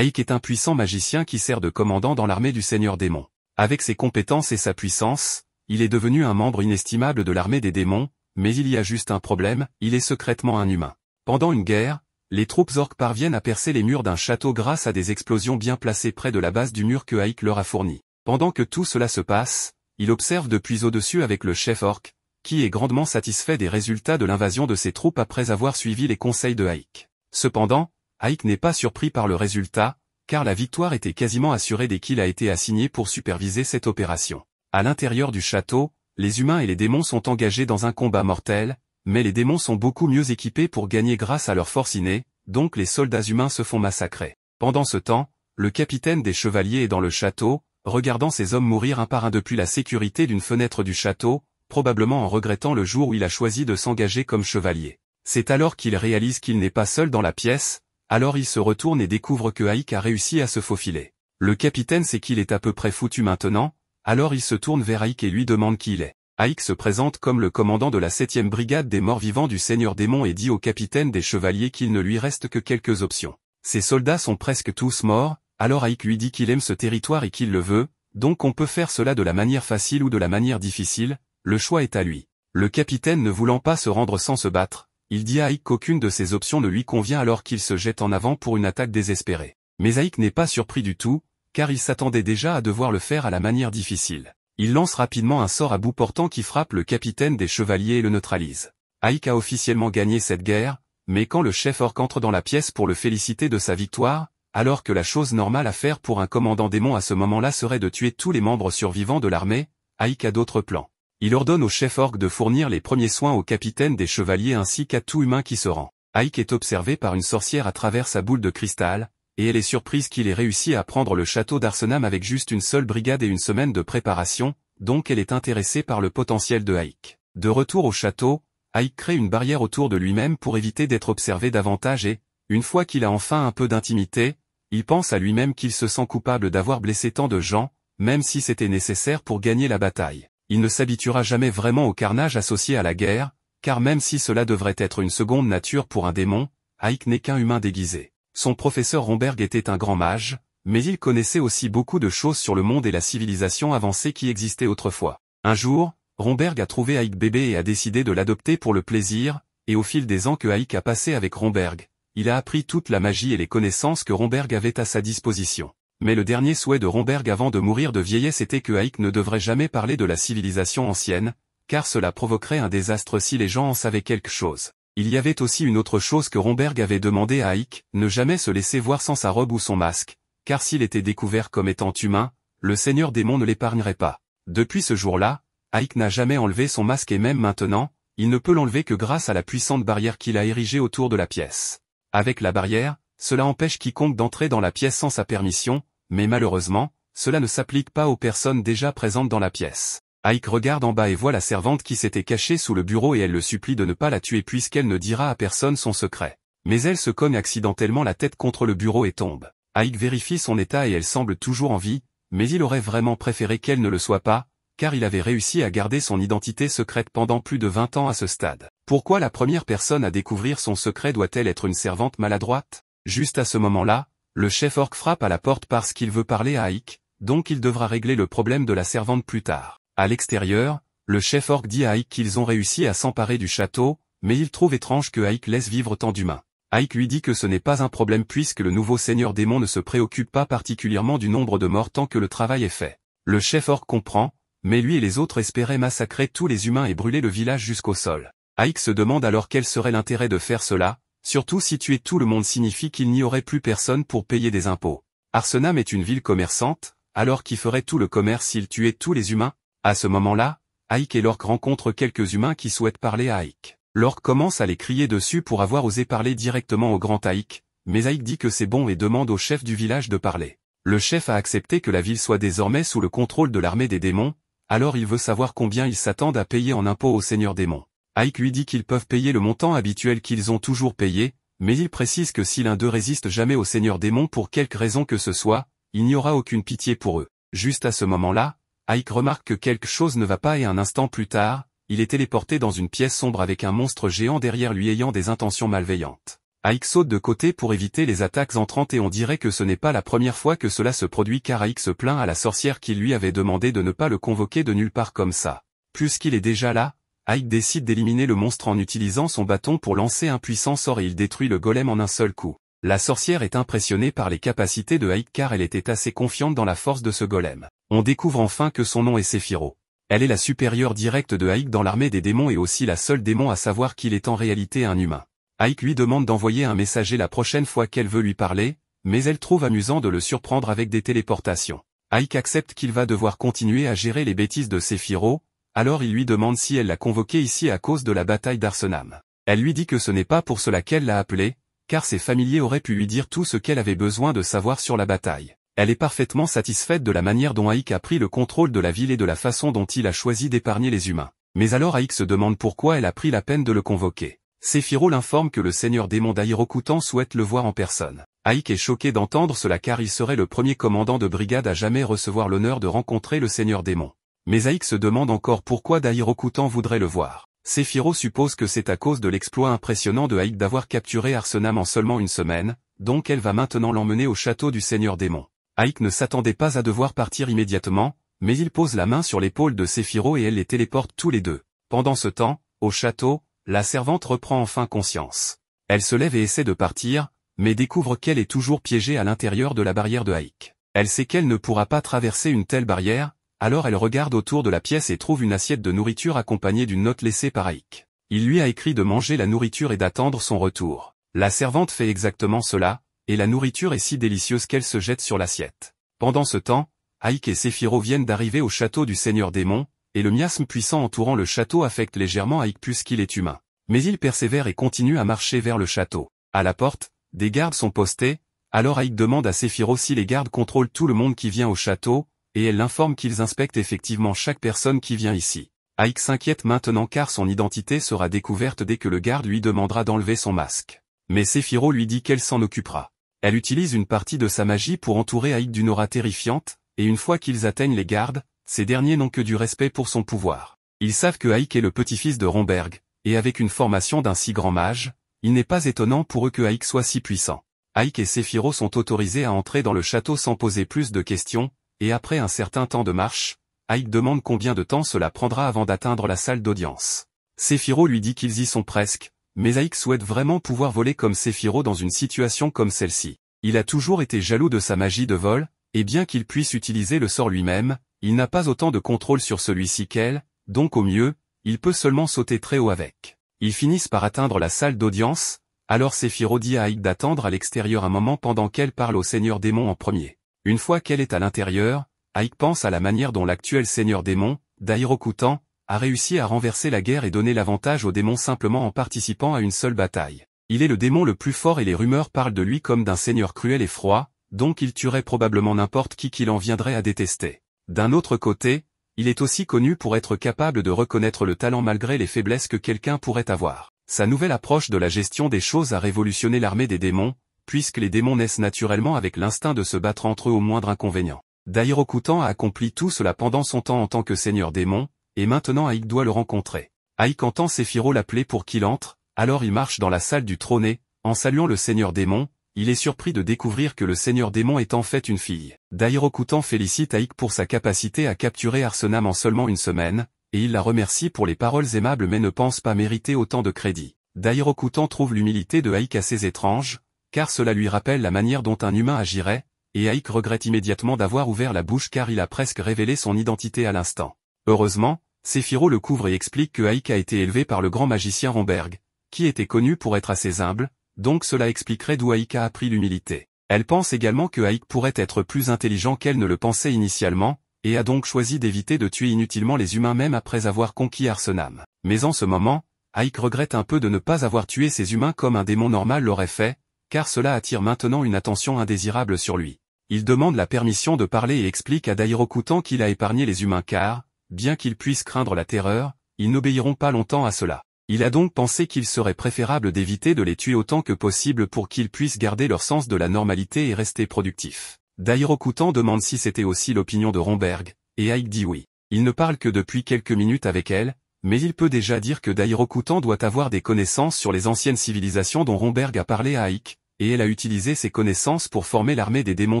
Haik est un puissant magicien qui sert de commandant dans l'armée du Seigneur Démon. Avec ses compétences et sa puissance, il est devenu un membre inestimable de l'armée des démons, mais il y a juste un problème, il est secrètement un humain. Pendant une guerre, les troupes orques parviennent à percer les murs d'un château grâce à des explosions bien placées près de la base du mur que Haïk leur a fourni. Pendant que tout cela se passe, il observe depuis au-dessus avec le chef orc, qui est grandement satisfait des résultats de l'invasion de ses troupes après avoir suivi les conseils de Haïk. Cependant, Ike n'est pas surpris par le résultat, car la victoire était quasiment assurée dès qu'il a été assigné pour superviser cette opération. À l'intérieur du château, les humains et les démons sont engagés dans un combat mortel, mais les démons sont beaucoup mieux équipés pour gagner grâce à leur force innée, donc les soldats humains se font massacrer. Pendant ce temps, le capitaine des chevaliers est dans le château, regardant ses hommes mourir un par un depuis la sécurité d'une fenêtre du château, probablement en regrettant le jour où il a choisi de s'engager comme chevalier. C'est alors qu'il réalise qu'il n'est pas seul dans la pièce, alors il se retourne et découvre que Haïk a réussi à se faufiler. Le capitaine sait qu'il est à peu près foutu maintenant, alors il se tourne vers Haïk et lui demande qui il est. Haïk se présente comme le commandant de la 7ème brigade des morts-vivants du Seigneur Démon et dit au capitaine des chevaliers qu'il ne lui reste que quelques options. Ses soldats sont presque tous morts, alors Haïk lui dit qu'il aime ce territoire et qu'il le veut, donc on peut faire cela de la manière facile ou de la manière difficile, le choix est à lui. Le capitaine ne voulant pas se rendre sans se battre, il dit à Ike qu'aucune de ces options ne lui convient alors qu'il se jette en avant pour une attaque désespérée. Mais Ike n'est pas surpris du tout, car il s'attendait déjà à devoir le faire à la manière difficile. Il lance rapidement un sort à bout portant qui frappe le capitaine des chevaliers et le neutralise. Ike a officiellement gagné cette guerre, mais quand le chef orc entre dans la pièce pour le féliciter de sa victoire, alors que la chose normale à faire pour un commandant démon à ce moment-là serait de tuer tous les membres survivants de l'armée, Ike a d'autres plans. Il ordonne au chef orc de fournir les premiers soins au capitaine des chevaliers ainsi qu'à tout humain qui se rend. Ike est observé par une sorcière à travers sa boule de cristal, et elle est surprise qu'il ait réussi à prendre le château d'Arsenam avec juste une seule brigade et une semaine de préparation, donc elle est intéressée par le potentiel de Ike. De retour au château, Ike crée une barrière autour de lui-même pour éviter d'être observé davantage et, une fois qu'il a enfin un peu d'intimité, il pense à lui-même qu'il se sent coupable d'avoir blessé tant de gens, même si c'était nécessaire pour gagner la bataille il ne s'habituera jamais vraiment au carnage associé à la guerre, car même si cela devrait être une seconde nature pour un démon, Ike n'est qu'un humain déguisé. Son professeur Romberg était un grand mage, mais il connaissait aussi beaucoup de choses sur le monde et la civilisation avancée qui existait autrefois. Un jour, Romberg a trouvé Ike bébé et a décidé de l'adopter pour le plaisir, et au fil des ans que Ike a passé avec Romberg, il a appris toute la magie et les connaissances que Romberg avait à sa disposition. Mais le dernier souhait de Romberg avant de mourir de vieillesse était que Haïk ne devrait jamais parler de la civilisation ancienne, car cela provoquerait un désastre si les gens en savaient quelque chose. Il y avait aussi une autre chose que Romberg avait demandé à Haïk, ne jamais se laisser voir sans sa robe ou son masque, car s'il était découvert comme étant humain, le seigneur démon ne l'épargnerait pas. Depuis ce jour-là, Haïk n'a jamais enlevé son masque et même maintenant, il ne peut l'enlever que grâce à la puissante barrière qu'il a érigée autour de la pièce. Avec la barrière, cela empêche quiconque d'entrer dans la pièce sans sa permission, mais malheureusement, cela ne s'applique pas aux personnes déjà présentes dans la pièce. Ike regarde en bas et voit la servante qui s'était cachée sous le bureau et elle le supplie de ne pas la tuer puisqu'elle ne dira à personne son secret. Mais elle se cogne accidentellement la tête contre le bureau et tombe. Ike vérifie son état et elle semble toujours en vie, mais il aurait vraiment préféré qu'elle ne le soit pas, car il avait réussi à garder son identité secrète pendant plus de 20 ans à ce stade. Pourquoi la première personne à découvrir son secret doit-elle être une servante maladroite Juste à ce moment-là, le chef orc frappe à la porte parce qu'il veut parler à Ike, donc il devra régler le problème de la servante plus tard. À l'extérieur, le chef orc dit à Ike qu'ils ont réussi à s'emparer du château, mais il trouve étrange que Ike laisse vivre tant d'humains. Ike lui dit que ce n'est pas un problème puisque le nouveau seigneur démon ne se préoccupe pas particulièrement du nombre de morts tant que le travail est fait. Le chef orc comprend, mais lui et les autres espéraient massacrer tous les humains et brûler le village jusqu'au sol. Ike se demande alors quel serait l'intérêt de faire cela, Surtout si tuer tout le monde signifie qu'il n'y aurait plus personne pour payer des impôts. Arsenam est une ville commerçante, alors qui ferait tout le commerce s'il tuait tous les humains À ce moment-là, Ike et Lork rencontrent quelques humains qui souhaitent parler à Ike. Lork commence à les crier dessus pour avoir osé parler directement au grand Ike, mais Ike dit que c'est bon et demande au chef du village de parler. Le chef a accepté que la ville soit désormais sous le contrôle de l'armée des démons, alors il veut savoir combien ils s'attendent à payer en impôts au seigneur démon. Ike lui dit qu'ils peuvent payer le montant habituel qu'ils ont toujours payé, mais il précise que si l'un d'eux résiste jamais au seigneur démon pour quelque raison que ce soit, il n'y aura aucune pitié pour eux. Juste à ce moment-là, Ike remarque que quelque chose ne va pas et un instant plus tard, il est téléporté dans une pièce sombre avec un monstre géant derrière lui ayant des intentions malveillantes. Ike saute de côté pour éviter les attaques entrantes et on dirait que ce n'est pas la première fois que cela se produit car Ike se plaint à la sorcière qui lui avait demandé de ne pas le convoquer de nulle part comme ça. Puisqu'il est déjà là, Ike décide d'éliminer le monstre en utilisant son bâton pour lancer un puissant sort et il détruit le golem en un seul coup. La sorcière est impressionnée par les capacités de Ike car elle était assez confiante dans la force de ce golem. On découvre enfin que son nom est Sephiro. Elle est la supérieure directe de Haïk dans l'armée des démons et aussi la seule démon à savoir qu'il est en réalité un humain. Haïk lui demande d'envoyer un messager la prochaine fois qu'elle veut lui parler, mais elle trouve amusant de le surprendre avec des téléportations. Haïk accepte qu'il va devoir continuer à gérer les bêtises de Sephiroth, alors il lui demande si elle l'a convoqué ici à cause de la bataille d'Arsenam. Elle lui dit que ce n'est pas pour cela qu'elle l'a appelé, car ses familiers auraient pu lui dire tout ce qu'elle avait besoin de savoir sur la bataille. Elle est parfaitement satisfaite de la manière dont Aïk a pris le contrôle de la ville et de la façon dont il a choisi d'épargner les humains. Mais alors Aïk se demande pourquoi elle a pris la peine de le convoquer. Séphiro l'informe que le seigneur démon d'Aïrokutan souhaite le voir en personne. Aïk est choqué d'entendre cela car il serait le premier commandant de brigade à jamais recevoir l'honneur de rencontrer le seigneur démon. Mais Aïk se demande encore pourquoi Kutan voudrait le voir. Séphiro suppose que c'est à cause de l'exploit impressionnant de Haïk d'avoir capturé Arsenam en seulement une semaine, donc elle va maintenant l'emmener au château du seigneur démon. Haïk ne s'attendait pas à devoir partir immédiatement, mais il pose la main sur l'épaule de Séphiro et elle les téléporte tous les deux. Pendant ce temps, au château, la servante reprend enfin conscience. Elle se lève et essaie de partir, mais découvre qu'elle est toujours piégée à l'intérieur de la barrière de Haïk. Elle sait qu'elle ne pourra pas traverser une telle barrière, alors elle regarde autour de la pièce et trouve une assiette de nourriture accompagnée d'une note laissée par Aïk. Il lui a écrit de manger la nourriture et d'attendre son retour. La servante fait exactement cela, et la nourriture est si délicieuse qu'elle se jette sur l'assiette. Pendant ce temps, Aïk et Séphiro viennent d'arriver au château du seigneur démon, et le miasme puissant entourant le château affecte légèrement Aïk puisqu'il est humain. Mais il persévère et continue à marcher vers le château. À la porte, des gardes sont postés, alors Aïk demande à Séphiro si les gardes contrôlent tout le monde qui vient au château, et elle l'informe qu'ils inspectent effectivement chaque personne qui vient ici. Ike s'inquiète maintenant car son identité sera découverte dès que le garde lui demandera d'enlever son masque. Mais Séphiro lui dit qu'elle s'en occupera. Elle utilise une partie de sa magie pour entourer Ike d'une aura terrifiante, et une fois qu'ils atteignent les gardes, ces derniers n'ont que du respect pour son pouvoir. Ils savent que Ike est le petit-fils de Romberg, et avec une formation d'un si grand mage, il n'est pas étonnant pour eux que Ike soit si puissant. Ike et Séphiro sont autorisés à entrer dans le château sans poser plus de questions, et après un certain temps de marche, Ike demande combien de temps cela prendra avant d'atteindre la salle d'audience. Sephiro lui dit qu'ils y sont presque, mais Aïk souhaite vraiment pouvoir voler comme Sephiro dans une situation comme celle-ci. Il a toujours été jaloux de sa magie de vol, et bien qu'il puisse utiliser le sort lui-même, il n'a pas autant de contrôle sur celui-ci qu'elle, donc au mieux, il peut seulement sauter très haut avec. Ils finissent par atteindre la salle d'audience, alors Séphiro dit à Aïk d'attendre à l'extérieur un moment pendant qu'elle parle au seigneur démon en premier. Une fois qu'elle est à l'intérieur, Ike pense à la manière dont l'actuel seigneur démon, Dairokutan, a réussi à renverser la guerre et donner l'avantage aux démons simplement en participant à une seule bataille. Il est le démon le plus fort et les rumeurs parlent de lui comme d'un seigneur cruel et froid, donc il tuerait probablement n'importe qui qu'il en viendrait à détester. D'un autre côté, il est aussi connu pour être capable de reconnaître le talent malgré les faiblesses que quelqu'un pourrait avoir. Sa nouvelle approche de la gestion des choses a révolutionné l'armée des démons, puisque les démons naissent naturellement avec l'instinct de se battre entre eux au moindre inconvénient. Dairokutan a accompli tout cela pendant son temps en tant que seigneur démon, et maintenant Aïk doit le rencontrer. Aïk entend Séphiro l'appeler pour qu'il entre, alors il marche dans la salle du trône et, en saluant le seigneur démon, il est surpris de découvrir que le seigneur démon est en fait une fille. Dairokutan félicite Aïk pour sa capacité à capturer Arsenam en seulement une semaine, et il la remercie pour les paroles aimables mais ne pense pas mériter autant de crédit. Dairokutan trouve l'humilité de Aïk assez étrange, car cela lui rappelle la manière dont un humain agirait, et Aïk regrette immédiatement d'avoir ouvert la bouche car il a presque révélé son identité à l'instant. Heureusement, Sephiro le couvre et explique que Aïk a été élevé par le grand magicien Romberg, qui était connu pour être assez humble, donc cela expliquerait d'où Aïk a appris l'humilité. Elle pense également que Aïk pourrait être plus intelligent qu'elle ne le pensait initialement, et a donc choisi d'éviter de tuer inutilement les humains même après avoir conquis Arsenam. Mais en ce moment, Aïk regrette un peu de ne pas avoir tué ces humains comme un démon normal l'aurait fait, car cela attire maintenant une attention indésirable sur lui. Il demande la permission de parler et explique à Dairokutan qu'il a épargné les humains car, bien qu'ils puissent craindre la terreur, ils n'obéiront pas longtemps à cela. Il a donc pensé qu'il serait préférable d'éviter de les tuer autant que possible pour qu'ils puissent garder leur sens de la normalité et rester productifs. Dairokutan demande si c'était aussi l'opinion de Romberg, et Ike dit oui. Il ne parle que depuis quelques minutes avec elle, mais il peut déjà dire que Dairokutan doit avoir des connaissances sur les anciennes civilisations dont Romberg a parlé à Ike, et elle a utilisé ses connaissances pour former l'armée des démons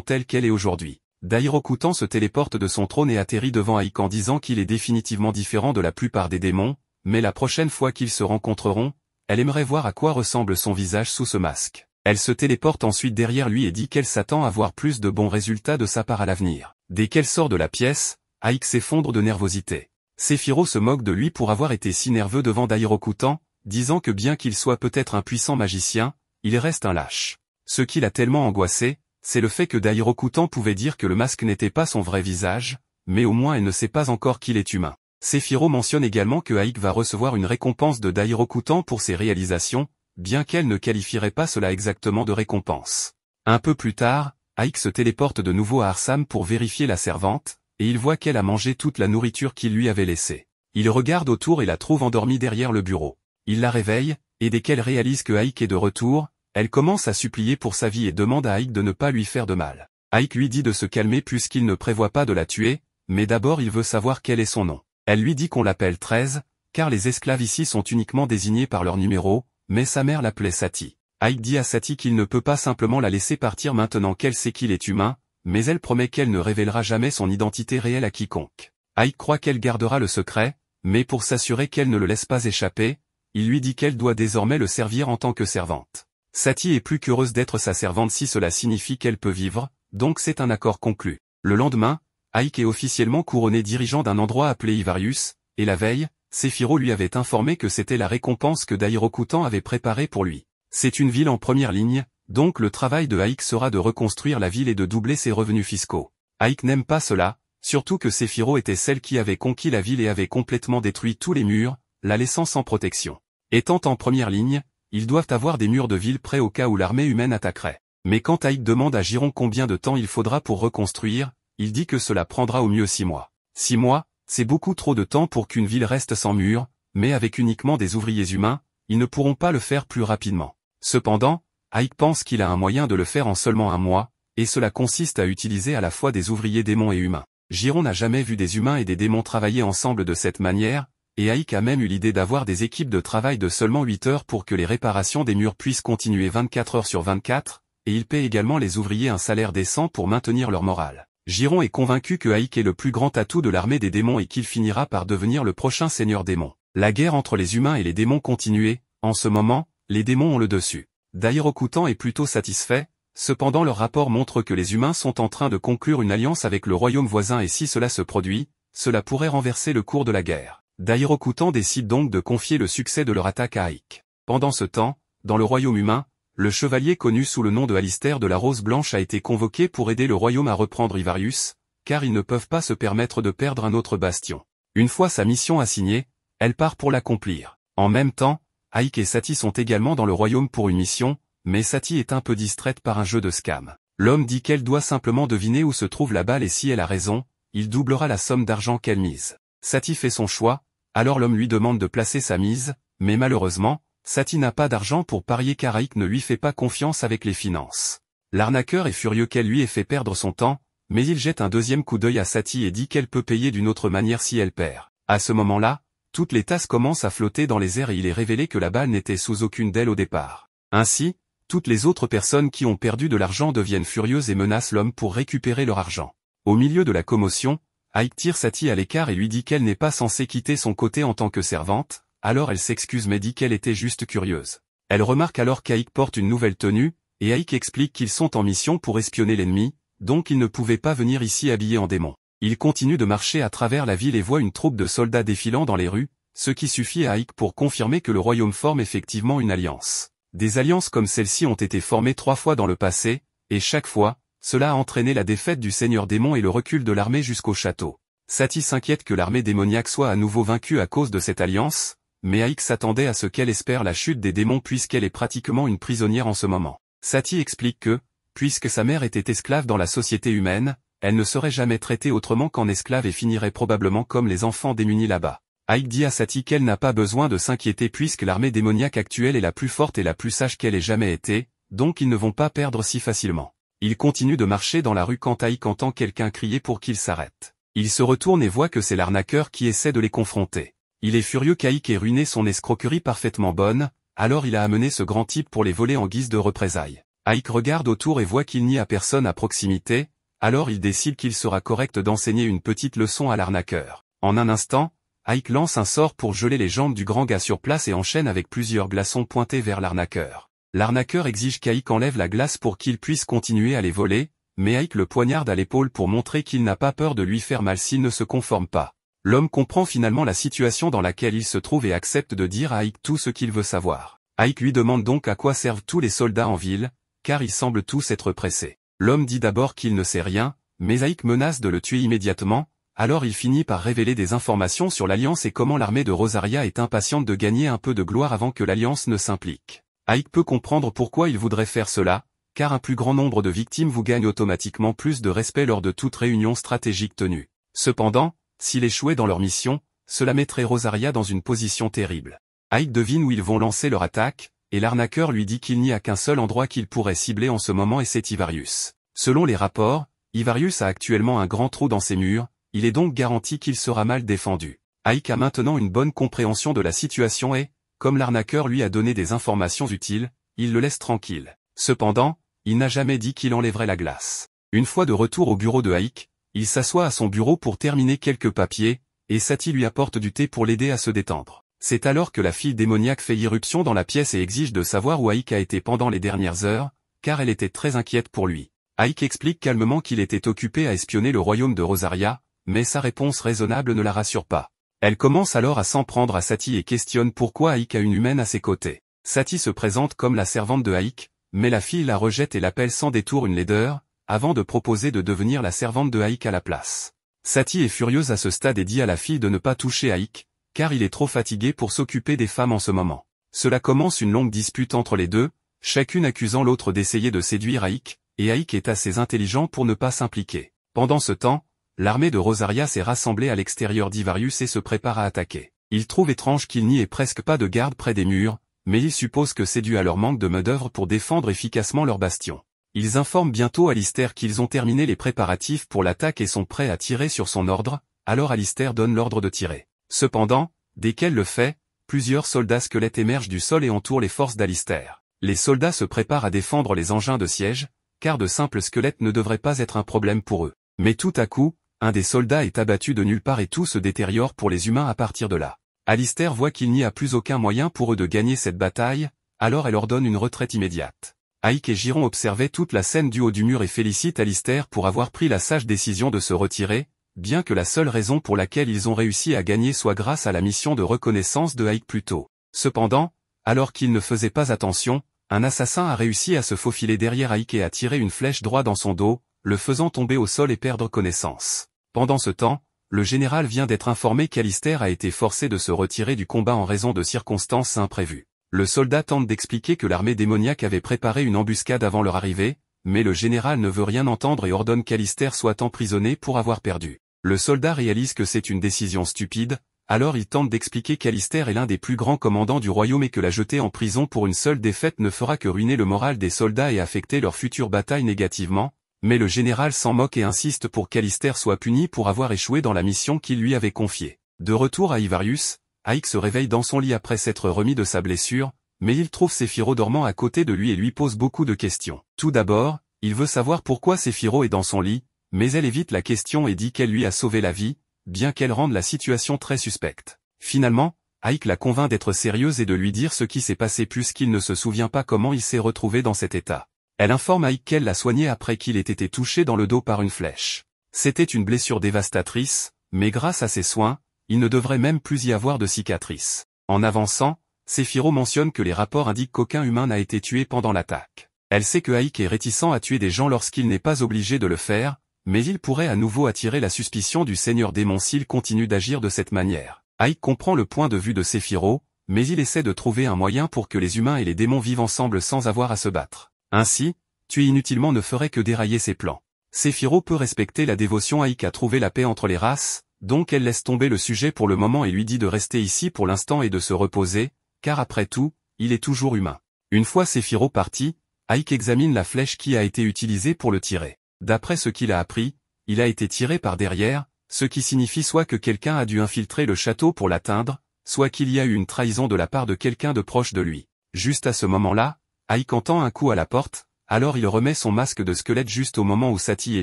telle qu'elle est aujourd'hui. Dairokutan se téléporte de son trône et atterrit devant Ike en disant qu'il est définitivement différent de la plupart des démons, mais la prochaine fois qu'ils se rencontreront, elle aimerait voir à quoi ressemble son visage sous ce masque. Elle se téléporte ensuite derrière lui et dit qu'elle s'attend à voir plus de bons résultats de sa part à l'avenir. Dès qu'elle sort de la pièce, Ike s'effondre de nervosité. Sephiro se moque de lui pour avoir été si nerveux devant Dairokutan, disant que bien qu'il soit peut-être un puissant magicien, il reste un lâche. Ce qui l'a tellement angoissé, c'est le fait que Dairokutan pouvait dire que le masque n'était pas son vrai visage, mais au moins elle ne sait pas encore qu'il est humain. Séphiro mentionne également que Haik va recevoir une récompense de Dairokutan pour ses réalisations, bien qu'elle ne qualifierait pas cela exactement de récompense. Un peu plus tard, Aik se téléporte de nouveau à Arsam pour vérifier la servante, et il voit qu'elle a mangé toute la nourriture qu'il lui avait laissée. Il regarde autour et la trouve endormie derrière le bureau. Il la réveille, et dès qu'elle réalise que Ike est de retour, elle commence à supplier pour sa vie et demande à Ike de ne pas lui faire de mal. Ike lui dit de se calmer puisqu'il ne prévoit pas de la tuer, mais d'abord il veut savoir quel est son nom. Elle lui dit qu'on l'appelle 13, car les esclaves ici sont uniquement désignés par leur numéro, mais sa mère l'appelait Sati. Ike dit à Sati qu'il ne peut pas simplement la laisser partir maintenant qu'elle sait qu'il est humain, mais elle promet qu'elle ne révélera jamais son identité réelle à quiconque. Ike croit qu'elle gardera le secret, mais pour s'assurer qu'elle ne le laisse pas échapper, il lui dit qu'elle doit désormais le servir en tant que servante. Satie est plus qu'heureuse d'être sa servante si cela signifie qu'elle peut vivre, donc c'est un accord conclu. Le lendemain, Ike est officiellement couronné dirigeant d'un endroit appelé Ivarius, et la veille, Sephiro lui avait informé que c'était la récompense que Dairokutan avait préparée pour lui. C'est une ville en première ligne, donc le travail de Haïk sera de reconstruire la ville et de doubler ses revenus fiscaux. Haïk n'aime pas cela, surtout que Séphiro était celle qui avait conquis la ville et avait complètement détruit tous les murs, la laissant sans protection. Étant en première ligne, ils doivent avoir des murs de ville prêts au cas où l'armée humaine attaquerait. Mais quand Haïk demande à Giron combien de temps il faudra pour reconstruire, il dit que cela prendra au mieux six mois. Six mois, c'est beaucoup trop de temps pour qu'une ville reste sans murs, mais avec uniquement des ouvriers humains, ils ne pourront pas le faire plus rapidement. Cependant, Ike pense qu'il a un moyen de le faire en seulement un mois, et cela consiste à utiliser à la fois des ouvriers démons et humains. Giron n'a jamais vu des humains et des démons travailler ensemble de cette manière, et Haïk a même eu l'idée d'avoir des équipes de travail de seulement 8 heures pour que les réparations des murs puissent continuer 24 heures sur 24, et il paie également les ouvriers un salaire décent pour maintenir leur morale. Giron est convaincu que Haïk est le plus grand atout de l'armée des démons et qu'il finira par devenir le prochain seigneur démon. La guerre entre les humains et les démons continuait, en ce moment, les démons ont le dessus. Dairokutan est plutôt satisfait, cependant leur rapport montre que les humains sont en train de conclure une alliance avec le royaume voisin et si cela se produit, cela pourrait renverser le cours de la guerre. Dairokutan décide donc de confier le succès de leur attaque à Aik. Pendant ce temps, dans le royaume humain, le chevalier connu sous le nom de Alistair de la Rose Blanche a été convoqué pour aider le royaume à reprendre Ivarius, car ils ne peuvent pas se permettre de perdre un autre bastion. Une fois sa mission assignée, elle part pour l'accomplir. En même temps, Ike et Sati sont également dans le royaume pour une mission, mais Sati est un peu distraite par un jeu de scam. L'homme dit qu'elle doit simplement deviner où se trouve la balle et si elle a raison, il doublera la somme d'argent qu'elle mise. Sati fait son choix, alors l'homme lui demande de placer sa mise, mais malheureusement, Sati n'a pas d'argent pour parier car Aïk ne lui fait pas confiance avec les finances. L'arnaqueur est furieux qu'elle lui ait fait perdre son temps, mais il jette un deuxième coup d'œil à Sati et dit qu'elle peut payer d'une autre manière si elle perd. À ce moment-là, toutes les tasses commencent à flotter dans les airs et il est révélé que la balle n'était sous aucune d'elles au départ. Ainsi, toutes les autres personnes qui ont perdu de l'argent deviennent furieuses et menacent l'homme pour récupérer leur argent. Au milieu de la commotion, Aïk tire Satie à l'écart et lui dit qu'elle n'est pas censée quitter son côté en tant que servante, alors elle s'excuse mais dit qu'elle était juste curieuse. Elle remarque alors qu'Aïk porte une nouvelle tenue, et Aïk explique qu'ils sont en mission pour espionner l'ennemi, donc ils ne pouvaient pas venir ici habillés en démon. Il continue de marcher à travers la ville et voit une troupe de soldats défilant dans les rues, ce qui suffit à Ike pour confirmer que le royaume forme effectivement une alliance. Des alliances comme celle-ci ont été formées trois fois dans le passé, et chaque fois, cela a entraîné la défaite du seigneur démon et le recul de l'armée jusqu'au château. Sati s'inquiète que l'armée démoniaque soit à nouveau vaincue à cause de cette alliance, mais Ike s'attendait à ce qu'elle espère la chute des démons puisqu'elle est pratiquement une prisonnière en ce moment. Sati explique que, puisque sa mère était esclave dans la société humaine, elle ne serait jamais traitée autrement qu'en esclave et finirait probablement comme les enfants démunis là-bas. Haïk dit à Sati qu'elle n'a pas besoin de s'inquiéter puisque l'armée démoniaque actuelle est la plus forte et la plus sage qu'elle ait jamais été, donc ils ne vont pas perdre si facilement. Il continue de marcher dans la rue quand Ike entend quelqu'un crier pour qu'il s'arrête. Il se retourne et voit que c'est l'arnaqueur qui essaie de les confronter. Il est furieux qu'Aïk ait ruiné son escroquerie parfaitement bonne, alors il a amené ce grand type pour les voler en guise de représailles. Aïk regarde autour et voit qu'il n'y a personne à proximité, alors il décide qu'il sera correct d'enseigner une petite leçon à l'arnaqueur. En un instant, Ike lance un sort pour geler les jambes du grand gars sur place et enchaîne avec plusieurs glaçons pointés vers l'arnaqueur. L'arnaqueur exige qu'Ike enlève la glace pour qu'il puisse continuer à les voler, mais Ike le poignarde à l'épaule pour montrer qu'il n'a pas peur de lui faire mal s'il ne se conforme pas. L'homme comprend finalement la situation dans laquelle il se trouve et accepte de dire à Ike tout ce qu'il veut savoir. Ike lui demande donc à quoi servent tous les soldats en ville, car ils semblent tous être pressés. L'homme dit d'abord qu'il ne sait rien, mais Aïk menace de le tuer immédiatement, alors il finit par révéler des informations sur l'Alliance et comment l'armée de Rosaria est impatiente de gagner un peu de gloire avant que l'Alliance ne s'implique. Aïk peut comprendre pourquoi il voudrait faire cela, car un plus grand nombre de victimes vous gagne automatiquement plus de respect lors de toute réunion stratégique tenue. Cependant, s'il échouait dans leur mission, cela mettrait Rosaria dans une position terrible. Aïk devine où ils vont lancer leur attaque, et l'arnaqueur lui dit qu'il n'y a qu'un seul endroit qu'il pourrait cibler en ce moment et c'est Ivarius. Selon les rapports, Ivarius a actuellement un grand trou dans ses murs, il est donc garanti qu'il sera mal défendu. Ike a maintenant une bonne compréhension de la situation et, comme l'arnaqueur lui a donné des informations utiles, il le laisse tranquille. Cependant, il n'a jamais dit qu'il enlèverait la glace. Une fois de retour au bureau de Ike, il s'assoit à son bureau pour terminer quelques papiers, et Sati lui apporte du thé pour l'aider à se détendre. C'est alors que la fille démoniaque fait irruption dans la pièce et exige de savoir où Aïk a été pendant les dernières heures, car elle était très inquiète pour lui. Aïk explique calmement qu'il était occupé à espionner le royaume de Rosaria, mais sa réponse raisonnable ne la rassure pas. Elle commence alors à s'en prendre à Sati et questionne pourquoi Aïk a une humaine à ses côtés. Sati se présente comme la servante de Haïk, mais la fille la rejette et l'appelle sans détour une laideur, avant de proposer de devenir la servante de Haïk à la place. Sati est furieuse à ce stade et dit à la fille de ne pas toucher Aïk car il est trop fatigué pour s'occuper des femmes en ce moment. Cela commence une longue dispute entre les deux, chacune accusant l'autre d'essayer de séduire Aïk, et Aïk est assez intelligent pour ne pas s'impliquer. Pendant ce temps, l'armée de Rosaria s'est rassemblée à l'extérieur d'Ivarius et se prépare à attaquer. Il trouve étrange qu'il n'y ait presque pas de garde près des murs, mais il suppose que c'est dû à leur manque de main-d'œuvre pour défendre efficacement leur bastion. Ils informent bientôt Alistair qu'ils ont terminé les préparatifs pour l'attaque et sont prêts à tirer sur son ordre, alors Alistair donne l'ordre de tirer. Cependant, dès qu'elle le fait, plusieurs soldats squelettes émergent du sol et entourent les forces d'Alistair. Les soldats se préparent à défendre les engins de siège, car de simples squelettes ne devraient pas être un problème pour eux. Mais tout à coup, un des soldats est abattu de nulle part et tout se détériore pour les humains à partir de là. Alistair voit qu'il n'y a plus aucun moyen pour eux de gagner cette bataille, alors elle ordonne une retraite immédiate. Ike et Giron observaient toute la scène du haut du mur et félicitent Alistair pour avoir pris la sage décision de se retirer, bien que la seule raison pour laquelle ils ont réussi à gagner soit grâce à la mission de reconnaissance de plus tôt. Cependant, alors qu'ils ne faisaient pas attention, un assassin a réussi à se faufiler derrière Haïk et à tirer une flèche droit dans son dos, le faisant tomber au sol et perdre connaissance. Pendant ce temps, le général vient d'être informé qu'Alister a été forcé de se retirer du combat en raison de circonstances imprévues. Le soldat tente d'expliquer que l'armée démoniaque avait préparé une embuscade avant leur arrivée, mais le général ne veut rien entendre et ordonne qu'Alister soit emprisonné pour avoir perdu. Le soldat réalise que c'est une décision stupide, alors il tente d'expliquer qu'Alister est l'un des plus grands commandants du royaume et que la jeter en prison pour une seule défaite ne fera que ruiner le moral des soldats et affecter leur future bataille négativement, mais le général s'en moque et insiste pour qu'Alister soit puni pour avoir échoué dans la mission qu'il lui avait confiée. De retour à Ivarius, Ike se réveille dans son lit après s'être remis de sa blessure, mais il trouve Séphiro dormant à côté de lui et lui pose beaucoup de questions. Tout d'abord, il veut savoir pourquoi Séphiro est dans son lit, mais elle évite la question et dit qu'elle lui a sauvé la vie, bien qu'elle rende la situation très suspecte. Finalement, Ike la convainc d'être sérieuse et de lui dire ce qui s'est passé puisqu'il ne se souvient pas comment il s'est retrouvé dans cet état. Elle informe Ike qu'elle l'a soigné après qu'il ait été touché dans le dos par une flèche. C'était une blessure dévastatrice, mais grâce à ses soins, il ne devrait même plus y avoir de cicatrices. En avançant, Sephiro mentionne que les rapports indiquent qu'aucun humain n'a été tué pendant l'attaque. Elle sait que Ike est réticent à tuer des gens lorsqu'il n'est pas obligé de le faire, mais il pourrait à nouveau attirer la suspicion du seigneur démon s'il continue d'agir de cette manière. Ike comprend le point de vue de Séphiro, mais il essaie de trouver un moyen pour que les humains et les démons vivent ensemble sans avoir à se battre. Ainsi, tu inutilement ne ferait que dérailler ses plans. Séphiro peut respecter la dévotion Ike à trouver la paix entre les races, donc elle laisse tomber le sujet pour le moment et lui dit de rester ici pour l'instant et de se reposer, car après tout, il est toujours humain. Une fois Séphiro parti, Ike examine la flèche qui a été utilisée pour le tirer. D'après ce qu'il a appris, il a été tiré par derrière, ce qui signifie soit que quelqu'un a dû infiltrer le château pour l'atteindre, soit qu'il y a eu une trahison de la part de quelqu'un de proche de lui. Juste à ce moment-là, Haik entend un coup à la porte, alors il remet son masque de squelette juste au moment où Sati et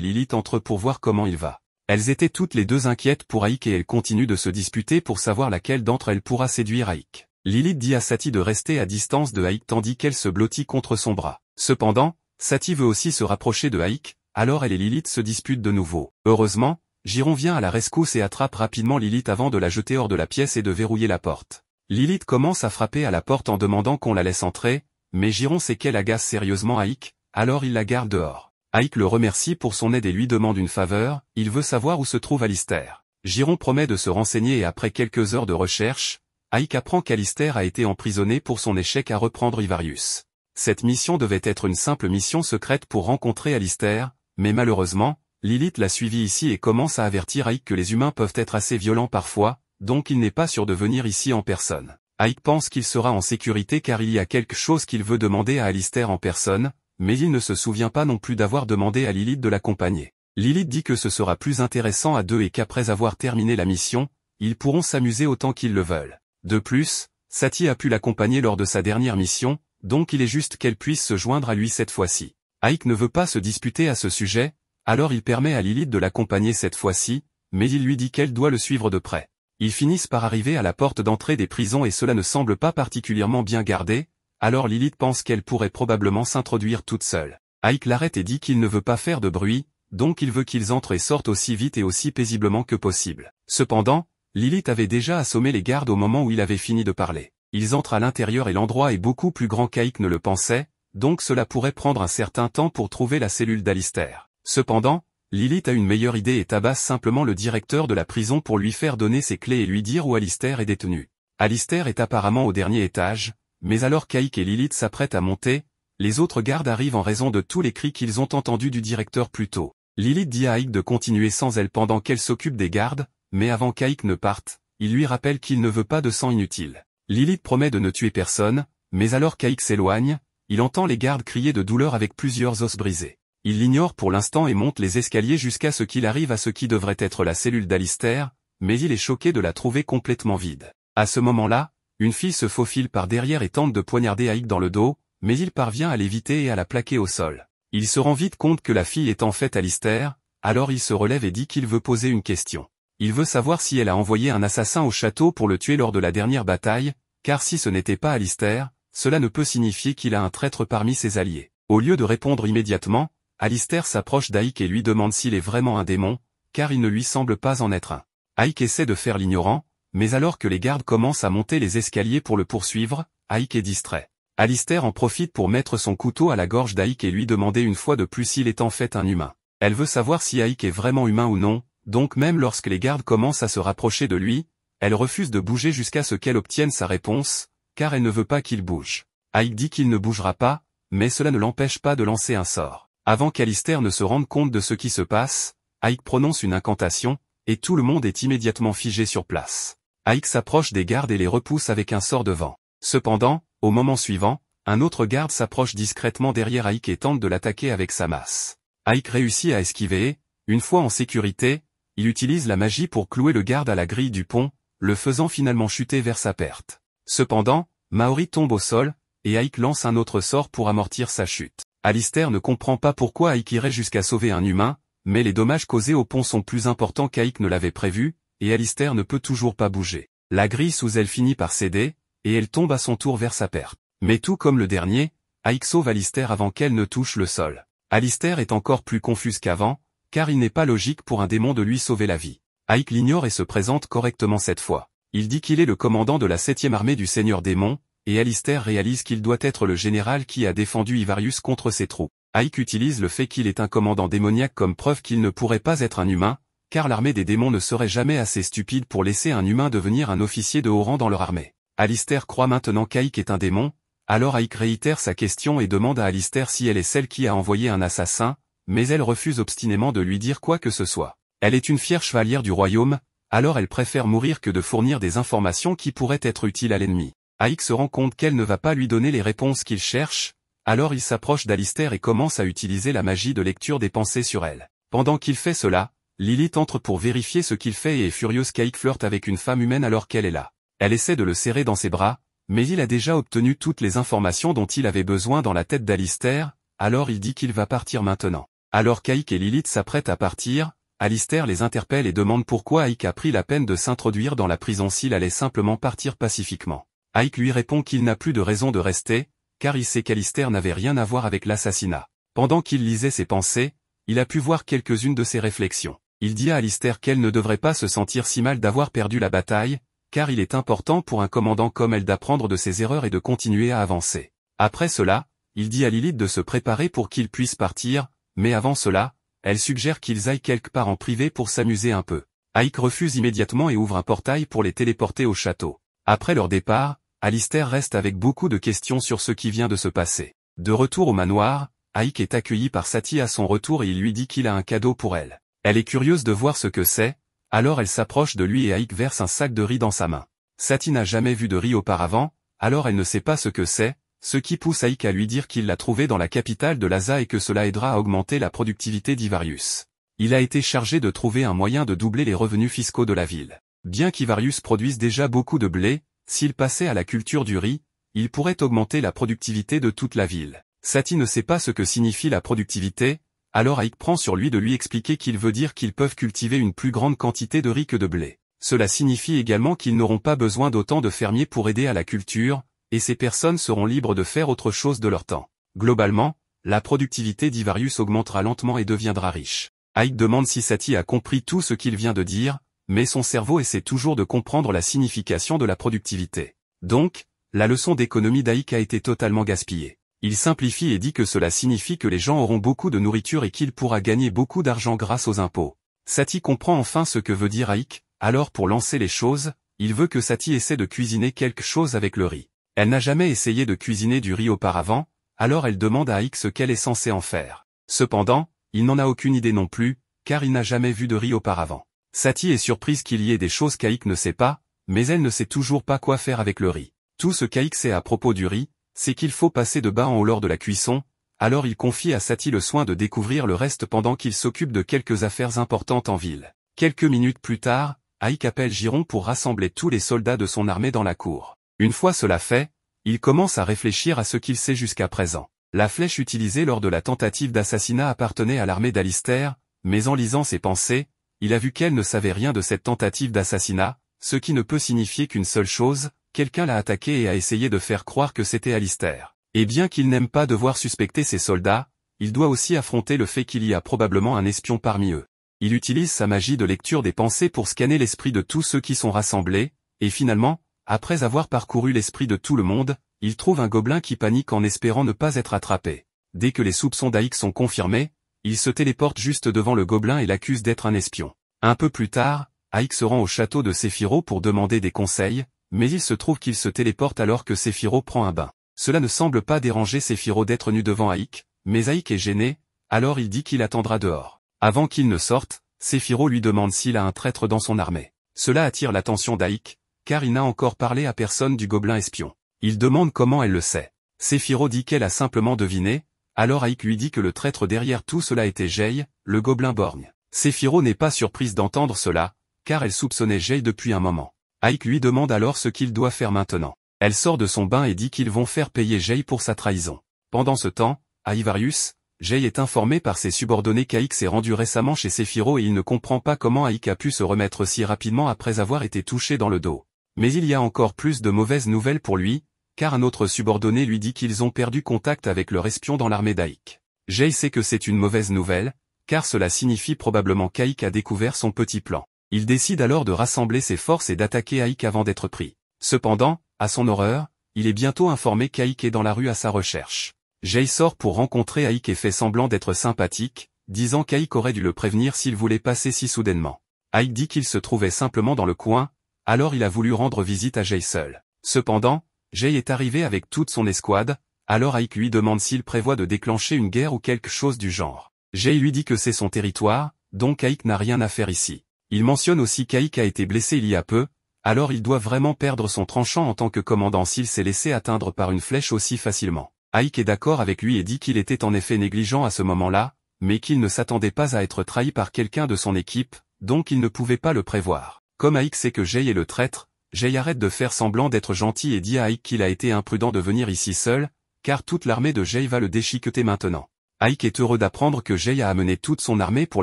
Lilith entrent pour voir comment il va. Elles étaient toutes les deux inquiètes pour Haik et elles continuent de se disputer pour savoir laquelle d'entre elles pourra séduire Haik. Lilith dit à Sati de rester à distance de Haik tandis qu'elle se blottit contre son bras. Cependant, Sati veut aussi se rapprocher de Haik alors elle et Lilith se disputent de nouveau. Heureusement, Giron vient à la rescousse et attrape rapidement Lilith avant de la jeter hors de la pièce et de verrouiller la porte. Lilith commence à frapper à la porte en demandant qu'on la laisse entrer, mais Giron sait qu'elle agace sérieusement Aïk, alors il la garde dehors. Aïk le remercie pour son aide et lui demande une faveur, il veut savoir où se trouve Alistair. Giron promet de se renseigner et après quelques heures de recherche, Aïk apprend qu'Alistair a été emprisonné pour son échec à reprendre Ivarius. Cette mission devait être une simple mission secrète pour rencontrer Alistair, mais malheureusement, Lilith l'a suivi ici et commence à avertir Ike que les humains peuvent être assez violents parfois, donc il n'est pas sûr de venir ici en personne. Ike pense qu'il sera en sécurité car il y a quelque chose qu'il veut demander à Alistair en personne, mais il ne se souvient pas non plus d'avoir demandé à Lilith de l'accompagner. Lilith dit que ce sera plus intéressant à deux et qu'après avoir terminé la mission, ils pourront s'amuser autant qu'ils le veulent. De plus, Satie a pu l'accompagner lors de sa dernière mission, donc il est juste qu'elle puisse se joindre à lui cette fois-ci. Ike ne veut pas se disputer à ce sujet, alors il permet à Lilith de l'accompagner cette fois-ci, mais il lui dit qu'elle doit le suivre de près. Ils finissent par arriver à la porte d'entrée des prisons et cela ne semble pas particulièrement bien gardé, alors Lilith pense qu'elle pourrait probablement s'introduire toute seule. Ike l'arrête et dit qu'il ne veut pas faire de bruit, donc il veut qu'ils entrent et sortent aussi vite et aussi paisiblement que possible. Cependant, Lilith avait déjà assommé les gardes au moment où il avait fini de parler. Ils entrent à l'intérieur et l'endroit est beaucoup plus grand qu'Ike ne le pensait, donc cela pourrait prendre un certain temps pour trouver la cellule d'Alistair. Cependant, Lilith a une meilleure idée et tabasse simplement le directeur de la prison pour lui faire donner ses clés et lui dire où Alistair est détenu. Alistair est apparemment au dernier étage, mais alors qu'Aïk et Lilith s'apprêtent à monter, les autres gardes arrivent en raison de tous les cris qu'ils ont entendus du directeur plus tôt. Lilith dit à Ike de continuer sans elle pendant qu'elle s'occupe des gardes, mais avant qu'Aïk ne parte, il lui rappelle qu'il ne veut pas de sang inutile. Lilith promet de ne tuer personne, mais alors qu'Aïk s'éloigne, il entend les gardes crier de douleur avec plusieurs os brisés. Il l'ignore pour l'instant et monte les escaliers jusqu'à ce qu'il arrive à ce qui devrait être la cellule d'Alistair, mais il est choqué de la trouver complètement vide. À ce moment-là, une fille se faufile par derrière et tente de poignarder Aïk dans le dos, mais il parvient à l'éviter et à la plaquer au sol. Il se rend vite compte que la fille est en fait Alistair, alors il se relève et dit qu'il veut poser une question. Il veut savoir si elle a envoyé un assassin au château pour le tuer lors de la dernière bataille, car si ce n'était pas Alistair, cela ne peut signifier qu'il a un traître parmi ses alliés. Au lieu de répondre immédiatement, Alistair s'approche d'Aïk et lui demande s'il est vraiment un démon, car il ne lui semble pas en être un. Aïk essaie de faire l'ignorant, mais alors que les gardes commencent à monter les escaliers pour le poursuivre, Aïk est distrait. Alistair en profite pour mettre son couteau à la gorge d'Aïk et lui demander une fois de plus s'il est en fait un humain. Elle veut savoir si Aïk est vraiment humain ou non, donc même lorsque les gardes commencent à se rapprocher de lui, elle refuse de bouger jusqu'à ce qu'elle obtienne sa réponse, car elle ne veut pas qu'il bouge. Ike dit qu'il ne bougera pas, mais cela ne l'empêche pas de lancer un sort. Avant qu'Alistair ne se rende compte de ce qui se passe, Ike prononce une incantation, et tout le monde est immédiatement figé sur place. Ike s'approche des gardes et les repousse avec un sort de vent. Cependant, au moment suivant, un autre garde s'approche discrètement derrière Ike et tente de l'attaquer avec sa masse. Ike réussit à esquiver une fois en sécurité, il utilise la magie pour clouer le garde à la grille du pont, le faisant finalement chuter vers sa perte. Cependant, Maori tombe au sol, et Ike lance un autre sort pour amortir sa chute. Alistair ne comprend pas pourquoi Ike irait jusqu'à sauver un humain, mais les dommages causés au pont sont plus importants qu'Ike ne l'avait prévu, et Alistair ne peut toujours pas bouger. La grille sous elle finit par céder, et elle tombe à son tour vers sa perte. Mais tout comme le dernier, Ike sauve Alistair avant qu'elle ne touche le sol. Alistair est encore plus confuse qu'avant, car il n'est pas logique pour un démon de lui sauver la vie. Ike l'ignore et se présente correctement cette fois. Il dit qu'il est le commandant de la septième armée du Seigneur Démon, et Alistair réalise qu'il doit être le général qui a défendu Ivarius contre ses troupes. Ike utilise le fait qu'il est un commandant démoniaque comme preuve qu'il ne pourrait pas être un humain, car l'armée des démons ne serait jamais assez stupide pour laisser un humain devenir un officier de haut rang dans leur armée. Alistair croit maintenant qu'Ike est un démon, alors Ike réitère sa question et demande à Alistair si elle est celle qui a envoyé un assassin, mais elle refuse obstinément de lui dire quoi que ce soit. Elle est une fière chevalière du royaume, alors elle préfère mourir que de fournir des informations qui pourraient être utiles à l'ennemi. Aik se rend compte qu'elle ne va pas lui donner les réponses qu'il cherche, alors il s'approche d'Alistair et commence à utiliser la magie de lecture des pensées sur elle. Pendant qu'il fait cela, Lilith entre pour vérifier ce qu'il fait et est furieuse qu'Aik flirte avec une femme humaine alors qu'elle est là. Elle essaie de le serrer dans ses bras, mais il a déjà obtenu toutes les informations dont il avait besoin dans la tête d'Alistair, alors il dit qu'il va partir maintenant. Alors qu'Aik et Lilith s'apprêtent à partir, Alistair les interpelle et demande pourquoi Ike a pris la peine de s'introduire dans la prison s'il allait simplement partir pacifiquement. Ike lui répond qu'il n'a plus de raison de rester, car il sait qu'Alistair n'avait rien à voir avec l'assassinat. Pendant qu'il lisait ses pensées, il a pu voir quelques-unes de ses réflexions. Il dit à Alistair qu'elle ne devrait pas se sentir si mal d'avoir perdu la bataille, car il est important pour un commandant comme elle d'apprendre de ses erreurs et de continuer à avancer. Après cela, il dit à Lilith de se préparer pour qu'il puisse partir, mais avant cela, elle suggère qu'ils aillent quelque part en privé pour s'amuser un peu. Ike refuse immédiatement et ouvre un portail pour les téléporter au château. Après leur départ, Alistair reste avec beaucoup de questions sur ce qui vient de se passer. De retour au manoir, Ike est accueilli par Satie à son retour et il lui dit qu'il a un cadeau pour elle. Elle est curieuse de voir ce que c'est, alors elle s'approche de lui et Ike verse un sac de riz dans sa main. Sati n'a jamais vu de riz auparavant, alors elle ne sait pas ce que c'est, ce qui pousse Aïk à lui dire qu'il l'a trouvé dans la capitale de Laza et que cela aidera à augmenter la productivité d'Ivarius. Il a été chargé de trouver un moyen de doubler les revenus fiscaux de la ville. Bien qu'Ivarius produise déjà beaucoup de blé, s'il passait à la culture du riz, il pourrait augmenter la productivité de toute la ville. Sati ne sait pas ce que signifie la productivité, alors Aïk prend sur lui de lui expliquer qu'il veut dire qu'ils peuvent cultiver une plus grande quantité de riz que de blé. Cela signifie également qu'ils n'auront pas besoin d'autant de fermiers pour aider à la culture, et ces personnes seront libres de faire autre chose de leur temps. Globalement, la productivité d'Ivarius augmentera lentement et deviendra riche. Ike demande si Sati a compris tout ce qu'il vient de dire, mais son cerveau essaie toujours de comprendre la signification de la productivité. Donc, la leçon d'économie d'Aïk a été totalement gaspillée. Il simplifie et dit que cela signifie que les gens auront beaucoup de nourriture et qu'il pourra gagner beaucoup d'argent grâce aux impôts. Sati comprend enfin ce que veut dire Aïk, alors pour lancer les choses, il veut que Sati essaie de cuisiner quelque chose avec le riz. Elle n'a jamais essayé de cuisiner du riz auparavant, alors elle demande à Ike ce qu'elle est censée en faire. Cependant, il n'en a aucune idée non plus, car il n'a jamais vu de riz auparavant. Sati est surprise qu'il y ait des choses qu'Aïk ne sait pas, mais elle ne sait toujours pas quoi faire avec le riz. Tout ce qu'Aïk sait à propos du riz, c'est qu'il faut passer de bas en haut lors de la cuisson, alors il confie à Sati le soin de découvrir le reste pendant qu'il s'occupe de quelques affaires importantes en ville. Quelques minutes plus tard, Aïk appelle Giron pour rassembler tous les soldats de son armée dans la cour. Une fois cela fait, il commence à réfléchir à ce qu'il sait jusqu'à présent. La flèche utilisée lors de la tentative d'assassinat appartenait à l'armée d'Alistair, mais en lisant ses pensées, il a vu qu'elle ne savait rien de cette tentative d'assassinat, ce qui ne peut signifier qu'une seule chose, quelqu'un l'a attaqué et a essayé de faire croire que c'était Alistair. Et bien qu'il n'aime pas devoir suspecter ses soldats, il doit aussi affronter le fait qu'il y a probablement un espion parmi eux. Il utilise sa magie de lecture des pensées pour scanner l'esprit de tous ceux qui sont rassemblés, et finalement, après avoir parcouru l'esprit de tout le monde, il trouve un gobelin qui panique en espérant ne pas être attrapé. Dès que les soupçons d'Aïk sont confirmés, il se téléporte juste devant le gobelin et l'accuse d'être un espion. Un peu plus tard, Aïk se rend au château de Séphiro pour demander des conseils, mais il se trouve qu'il se téléporte alors que Séphiro prend un bain. Cela ne semble pas déranger Séphiro d'être nu devant Aïk, mais Aïk est gêné, alors il dit qu'il attendra dehors. Avant qu'il ne sorte, Séphiro lui demande s'il a un traître dans son armée. Cela attire l'attention d'Aïk, car il n'a encore parlé à personne du gobelin espion. Il demande comment elle le sait. Séphiro dit qu'elle a simplement deviné, alors Aïk lui dit que le traître derrière tout cela était Jay, le gobelin borgne. Séphiro n'est pas surprise d'entendre cela, car elle soupçonnait Jay depuis un moment. Aïk lui demande alors ce qu'il doit faire maintenant. Elle sort de son bain et dit qu'ils vont faire payer Jay pour sa trahison. Pendant ce temps, à Ivarius, Jay est informé par ses subordonnés qu'Aïk s'est rendu récemment chez Séphiro et il ne comprend pas comment Aïk a pu se remettre si rapidement après avoir été touché dans le dos. Mais il y a encore plus de mauvaises nouvelles pour lui, car un autre subordonné lui dit qu'ils ont perdu contact avec leur espion dans l'armée d'Aïk. Jay sait que c'est une mauvaise nouvelle, car cela signifie probablement qu'Aïk a découvert son petit plan. Il décide alors de rassembler ses forces et d'attaquer Aïk avant d'être pris. Cependant, à son horreur, il est bientôt informé qu'Aïk est dans la rue à sa recherche. Jay sort pour rencontrer Aïk et fait semblant d'être sympathique, disant qu'Aïk aurait dû le prévenir s'il voulait passer si soudainement. Aïk dit qu'il se trouvait simplement dans le coin, alors il a voulu rendre visite à Jay seul. Cependant, Jay est arrivé avec toute son escouade, alors Ike lui demande s'il prévoit de déclencher une guerre ou quelque chose du genre. Jay lui dit que c'est son territoire, donc Ike n'a rien à faire ici. Il mentionne aussi qu'Ike a été blessé il y a peu, alors il doit vraiment perdre son tranchant en tant que commandant s'il s'est laissé atteindre par une flèche aussi facilement. Ike est d'accord avec lui et dit qu'il était en effet négligent à ce moment-là, mais qu'il ne s'attendait pas à être trahi par quelqu'un de son équipe, donc il ne pouvait pas le prévoir. Comme Aïk sait que Jay est le traître, Jay arrête de faire semblant d'être gentil et dit à Aïk qu'il a été imprudent de venir ici seul, car toute l'armée de Jay va le déchiqueter maintenant. Aïk est heureux d'apprendre que Jay a amené toute son armée pour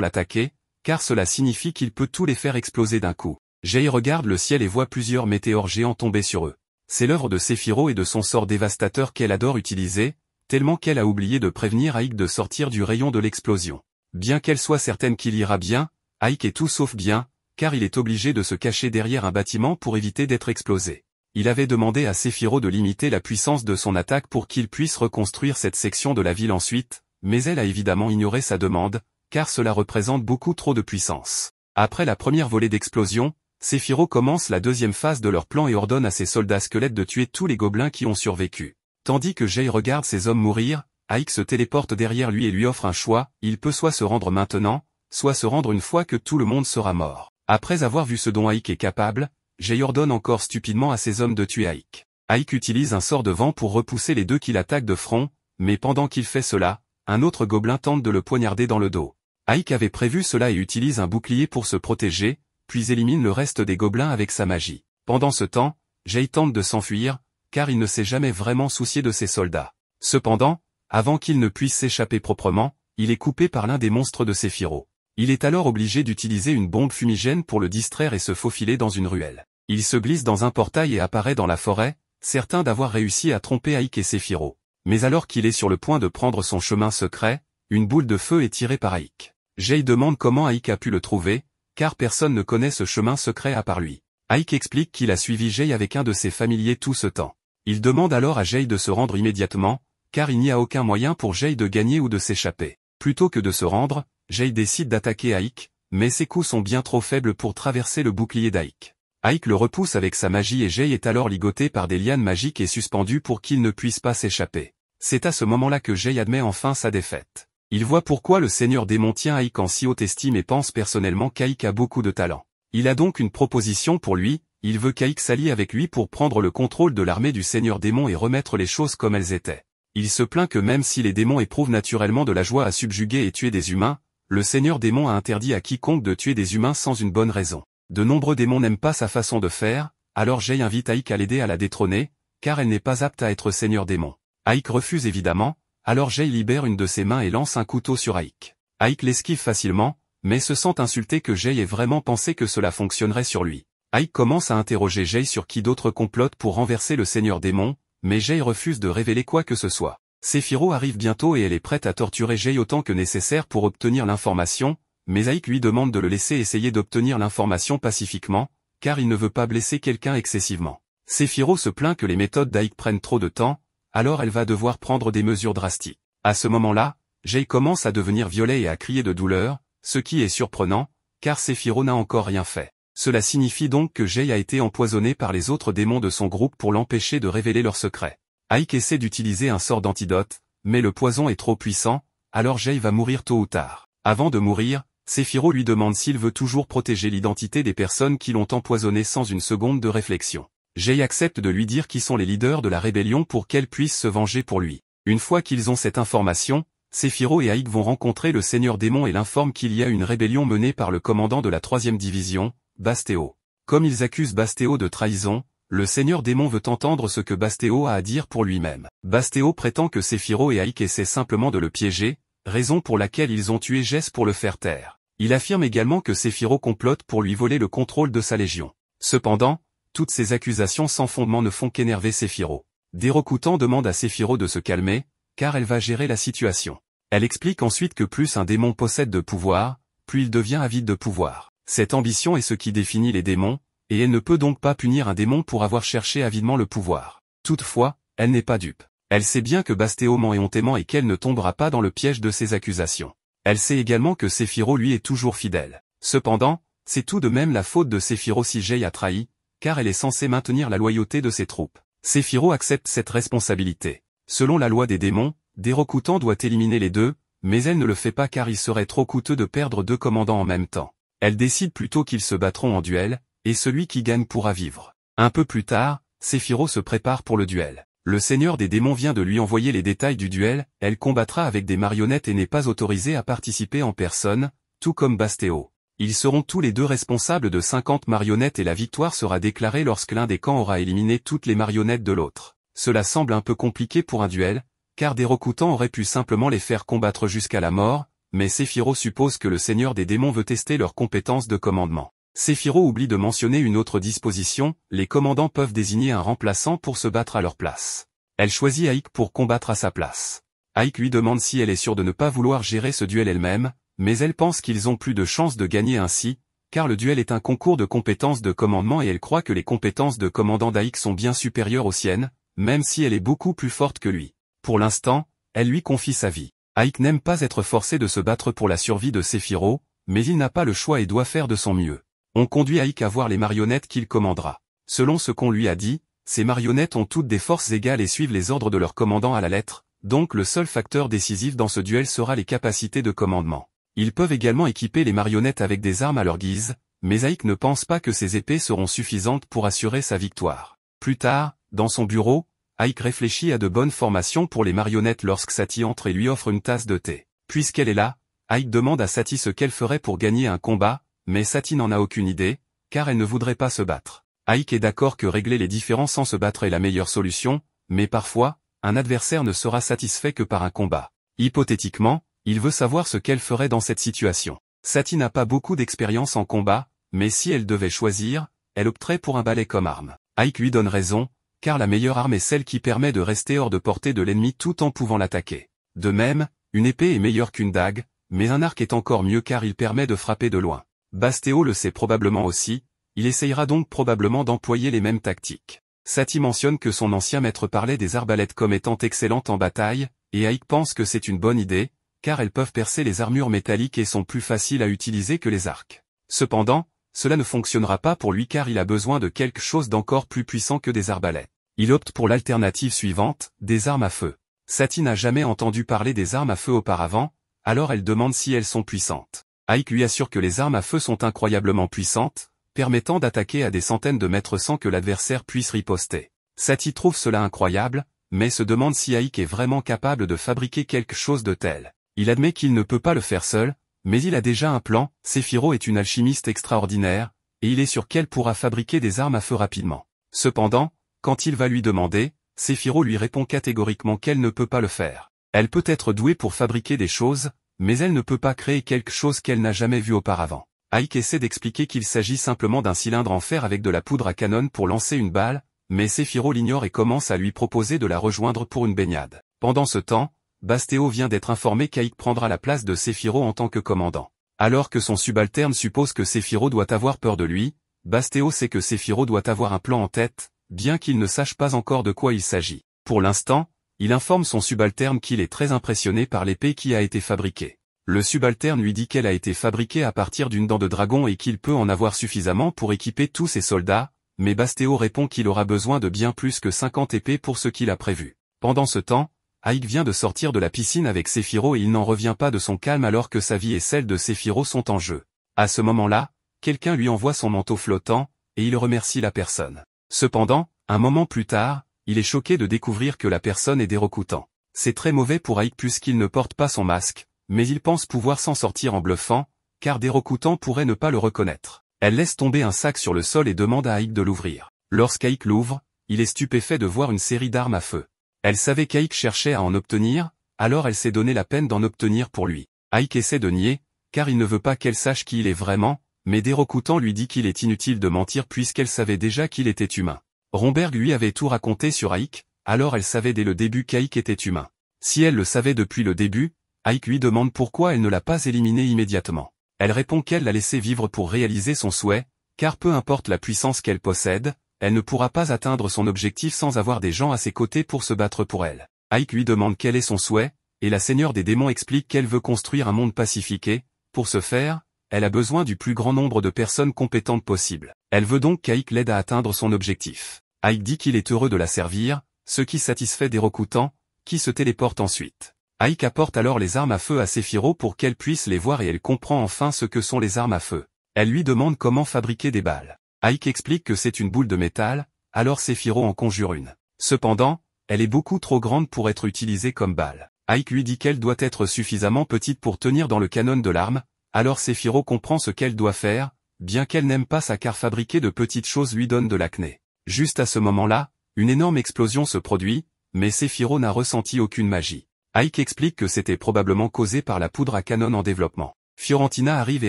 l'attaquer, car cela signifie qu'il peut tout les faire exploser d'un coup. Jay regarde le ciel et voit plusieurs météores géants tomber sur eux. C'est l'œuvre de Séphiro et de son sort dévastateur qu'elle adore utiliser, tellement qu'elle a oublié de prévenir Aïk de sortir du rayon de l'explosion. Bien qu'elle soit certaine qu'il ira bien, Aïk est tout sauf bien, car il est obligé de se cacher derrière un bâtiment pour éviter d'être explosé. Il avait demandé à Sephiro de limiter la puissance de son attaque pour qu'il puisse reconstruire cette section de la ville ensuite, mais elle a évidemment ignoré sa demande, car cela représente beaucoup trop de puissance. Après la première volée d'explosion, Sephiro commence la deuxième phase de leur plan et ordonne à ses soldats squelettes de tuer tous les gobelins qui ont survécu. Tandis que Jay regarde ses hommes mourir, Aik se téléporte derrière lui et lui offre un choix, il peut soit se rendre maintenant, soit se rendre une fois que tout le monde sera mort. Après avoir vu ce dont Ike est capable, Jay ordonne encore stupidement à ses hommes de tuer Ike. Ike utilise un sort de vent pour repousser les deux qui l'attaquent de front, mais pendant qu'il fait cela, un autre gobelin tente de le poignarder dans le dos. Ike avait prévu cela et utilise un bouclier pour se protéger, puis élimine le reste des gobelins avec sa magie. Pendant ce temps, Jay tente de s'enfuir, car il ne s'est jamais vraiment soucié de ses soldats. Cependant, avant qu'il ne puisse s'échapper proprement, il est coupé par l'un des monstres de Sephiroth. Il est alors obligé d'utiliser une bombe fumigène pour le distraire et se faufiler dans une ruelle. Il se glisse dans un portail et apparaît dans la forêt, certain d'avoir réussi à tromper Ike et Sephiro. Mais alors qu'il est sur le point de prendre son chemin secret, une boule de feu est tirée par Ike. Jay demande comment Ike a pu le trouver, car personne ne connaît ce chemin secret à part lui. Ike explique qu'il a suivi Jay avec un de ses familiers tout ce temps. Il demande alors à Jay de se rendre immédiatement, car il n'y a aucun moyen pour Jay de gagner ou de s'échapper. Plutôt que de se rendre, Jay décide d'attaquer Ike, mais ses coups sont bien trop faibles pour traverser le bouclier d'Ike. Ike le repousse avec sa magie et Jay est alors ligoté par des lianes magiques et suspendu pour qu'il ne puisse pas s'échapper. C'est à ce moment-là que Jay admet enfin sa défaite. Il voit pourquoi le seigneur démon tient Ike en si haute estime et pense personnellement qu'Ike a beaucoup de talent. Il a donc une proposition pour lui, il veut qu'Aïk s'allie avec lui pour prendre le contrôle de l'armée du seigneur démon et remettre les choses comme elles étaient. Il se plaint que même si les démons éprouvent naturellement de la joie à subjuguer et tuer des humains, le seigneur démon a interdit à quiconque de tuer des humains sans une bonne raison. De nombreux démons n'aiment pas sa façon de faire, alors Jay invite Aïk à l'aider à la détrôner, car elle n'est pas apte à être seigneur démon. Aïk refuse évidemment, alors Jay libère une de ses mains et lance un couteau sur Aïk. Aïk l'esquive facilement, mais se sent insulté que Jay ait vraiment pensé que cela fonctionnerait sur lui. Aïk commence à interroger Jay sur qui d'autres complotent pour renverser le seigneur démon, mais Jay refuse de révéler quoi que ce soit. Sephiro arrive bientôt et elle est prête à torturer Jay autant que nécessaire pour obtenir l'information, mais Aik lui demande de le laisser essayer d'obtenir l'information pacifiquement, car il ne veut pas blesser quelqu'un excessivement. Sephiro se plaint que les méthodes d'Aik prennent trop de temps, alors elle va devoir prendre des mesures drastiques. À ce moment-là, Jay commence à devenir violet et à crier de douleur, ce qui est surprenant, car Sephiro n'a encore rien fait. Cela signifie donc que Jay a été empoisonné par les autres démons de son groupe pour l'empêcher de révéler leurs secrets. Ike essaie d'utiliser un sort d'antidote, mais le poison est trop puissant, alors Jay va mourir tôt ou tard. Avant de mourir, Sephiro lui demande s'il veut toujours protéger l'identité des personnes qui l'ont empoisonné sans une seconde de réflexion. Jay accepte de lui dire qui sont les leaders de la rébellion pour qu'elle puisse se venger pour lui. Une fois qu'ils ont cette information, Sephiro et Ike vont rencontrer le seigneur démon et l'informent qu'il y a une rébellion menée par le commandant de la troisième division, Bastéo. Comme ils accusent Bastéo de trahison, le seigneur démon veut entendre ce que Bastéo a à dire pour lui-même. Bastéo prétend que Séphiro et Aïk essaient simplement de le piéger, raison pour laquelle ils ont tué Jess pour le faire taire. Il affirme également que Séphiro complote pour lui voler le contrôle de sa légion. Cependant, toutes ces accusations sans fondement ne font qu'énerver Séphiro. Dérocutant demande à Séphiro de se calmer, car elle va gérer la situation. Elle explique ensuite que plus un démon possède de pouvoir, plus il devient avide de pouvoir. Cette ambition est ce qui définit les démons, et elle ne peut donc pas punir un démon pour avoir cherché avidement le pouvoir. Toutefois, elle n'est pas dupe. Elle sait bien que Bastéo ment et hontément et qu'elle ne tombera pas dans le piège de ses accusations. Elle sait également que Séphiro lui est toujours fidèle. Cependant, c'est tout de même la faute de Séphiro si Jay a trahi, car elle est censée maintenir la loyauté de ses troupes. Séphiro accepte cette responsabilité. Selon la loi des démons, Dérocoutant doit éliminer les deux, mais elle ne le fait pas car il serait trop coûteux de perdre deux commandants en même temps. Elle décide plutôt qu'ils se battront en duel, et celui qui gagne pourra vivre. Un peu plus tard, Séphiro se prépare pour le duel. Le seigneur des démons vient de lui envoyer les détails du duel, elle combattra avec des marionnettes et n'est pas autorisée à participer en personne, tout comme Bastéo. Ils seront tous les deux responsables de 50 marionnettes et la victoire sera déclarée lorsque l'un des camps aura éliminé toutes les marionnettes de l'autre. Cela semble un peu compliqué pour un duel, car des recoutants auraient pu simplement les faire combattre jusqu'à la mort, mais Séphiro suppose que le seigneur des démons veut tester leurs compétences de commandement. Séphiro oublie de mentionner une autre disposition, les commandants peuvent désigner un remplaçant pour se battre à leur place. Elle choisit Aïk pour combattre à sa place. Aïk lui demande si elle est sûre de ne pas vouloir gérer ce duel elle-même, mais elle pense qu'ils ont plus de chances de gagner ainsi, car le duel est un concours de compétences de commandement et elle croit que les compétences de commandant d'Aïk sont bien supérieures aux siennes, même si elle est beaucoup plus forte que lui. Pour l'instant, elle lui confie sa vie. Aïk n'aime pas être forcé de se battre pour la survie de Sephiro, mais il n'a pas le choix et doit faire de son mieux. On conduit Ike à voir les marionnettes qu'il commandera. Selon ce qu'on lui a dit, ces marionnettes ont toutes des forces égales et suivent les ordres de leur commandant à la lettre, donc le seul facteur décisif dans ce duel sera les capacités de commandement. Ils peuvent également équiper les marionnettes avec des armes à leur guise, mais Ike ne pense pas que ces épées seront suffisantes pour assurer sa victoire. Plus tard, dans son bureau, Ike réfléchit à de bonnes formations pour les marionnettes lorsque Satie entre et lui offre une tasse de thé. Puisqu'elle est là, Ike demande à Satie ce qu'elle ferait pour gagner un combat, mais Satine n'en a aucune idée, car elle ne voudrait pas se battre. Aïk est d'accord que régler les différences sans se battre est la meilleure solution, mais parfois, un adversaire ne sera satisfait que par un combat. Hypothétiquement, il veut savoir ce qu'elle ferait dans cette situation. Satine n'a pas beaucoup d'expérience en combat, mais si elle devait choisir, elle opterait pour un balai comme arme. Ike lui donne raison, car la meilleure arme est celle qui permet de rester hors de portée de l'ennemi tout en pouvant l'attaquer. De même, une épée est meilleure qu'une dague, mais un arc est encore mieux car il permet de frapper de loin. Bastéo le sait probablement aussi, il essayera donc probablement d'employer les mêmes tactiques. Sati mentionne que son ancien maître parlait des arbalètes comme étant excellentes en bataille, et Ike pense que c'est une bonne idée, car elles peuvent percer les armures métalliques et sont plus faciles à utiliser que les arcs. Cependant, cela ne fonctionnera pas pour lui car il a besoin de quelque chose d'encore plus puissant que des arbalètes. Il opte pour l'alternative suivante, des armes à feu. Sati n'a jamais entendu parler des armes à feu auparavant, alors elle demande si elles sont puissantes lui assure que les armes à feu sont incroyablement puissantes, permettant d'attaquer à des centaines de mètres sans que l'adversaire puisse riposter. Sati trouve cela incroyable, mais se demande si Aik est vraiment capable de fabriquer quelque chose de tel. Il admet qu'il ne peut pas le faire seul, mais il a déjà un plan, Séphiro est une alchimiste extraordinaire, et il est sûr qu'elle pourra fabriquer des armes à feu rapidement. Cependant, quand il va lui demander, Sephiro lui répond catégoriquement qu'elle ne peut pas le faire. Elle peut être douée pour fabriquer des choses, mais elle ne peut pas créer quelque chose qu'elle n'a jamais vu auparavant. Ike essaie d'expliquer qu'il s'agit simplement d'un cylindre en fer avec de la poudre à canon pour lancer une balle, mais Sephiro l'ignore et commence à lui proposer de la rejoindre pour une baignade. Pendant ce temps, Bastéo vient d'être informé qu'Aïk prendra la place de Sephiro en tant que commandant. Alors que son subalterne suppose que Sephiro doit avoir peur de lui, Bastéo sait que Sephiro doit avoir un plan en tête, bien qu'il ne sache pas encore de quoi il s'agit. Pour l'instant, il informe son subalterne qu'il est très impressionné par l'épée qui a été fabriquée. Le subalterne lui dit qu'elle a été fabriquée à partir d'une dent de dragon et qu'il peut en avoir suffisamment pour équiper tous ses soldats, mais Bastéo répond qu'il aura besoin de bien plus que 50 épées pour ce qu'il a prévu. Pendant ce temps, Ike vient de sortir de la piscine avec Sephiro et il n'en revient pas de son calme alors que sa vie et celle de Sephiro sont en jeu. À ce moment-là, quelqu'un lui envoie son manteau flottant, et il remercie la personne. Cependant, un moment plus tard, il est choqué de découvrir que la personne est recoutants. C'est très mauvais pour Ike puisqu'il ne porte pas son masque, mais il pense pouvoir s'en sortir en bluffant, car recoutants pourrait ne pas le reconnaître. Elle laisse tomber un sac sur le sol et demande à Ike de l'ouvrir. Lorsqu'Ike l'ouvre, il est stupéfait de voir une série d'armes à feu. Elle savait qu'Ike cherchait à en obtenir, alors elle s'est donné la peine d'en obtenir pour lui. Ike essaie de nier, car il ne veut pas qu'elle sache qui il est vraiment, mais recoutants lui dit qu'il est inutile de mentir puisqu'elle savait déjà qu'il était humain. Romberg lui avait tout raconté sur Ike, alors elle savait dès le début qu'Aïk était humain. Si elle le savait depuis le début, Ike lui demande pourquoi elle ne l'a pas éliminé immédiatement. Elle répond qu'elle l'a laissé vivre pour réaliser son souhait, car peu importe la puissance qu'elle possède, elle ne pourra pas atteindre son objectif sans avoir des gens à ses côtés pour se battre pour elle. Ike lui demande quel est son souhait, et la seigneur des démons explique qu'elle veut construire un monde pacifié, pour ce faire, elle a besoin du plus grand nombre de personnes compétentes possible. Elle veut donc qu'Aïk l'aide à atteindre son objectif. Ike dit qu'il est heureux de la servir, ce qui satisfait des recoutants, qui se téléporte ensuite. Ike apporte alors les armes à feu à Sephiro pour qu'elle puisse les voir et elle comprend enfin ce que sont les armes à feu. Elle lui demande comment fabriquer des balles. Ike explique que c'est une boule de métal, alors Sephiro en conjure une. Cependant, elle est beaucoup trop grande pour être utilisée comme balle. Ike lui dit qu'elle doit être suffisamment petite pour tenir dans le canon de l'arme, alors Sephiro comprend ce qu'elle doit faire, bien qu'elle n'aime pas ça car fabriquer de petites choses lui donne de l'acné. Juste à ce moment-là, une énorme explosion se produit, mais Sephiro n'a ressenti aucune magie. Ike explique que c'était probablement causé par la poudre à canon en développement. Fiorentina arrive et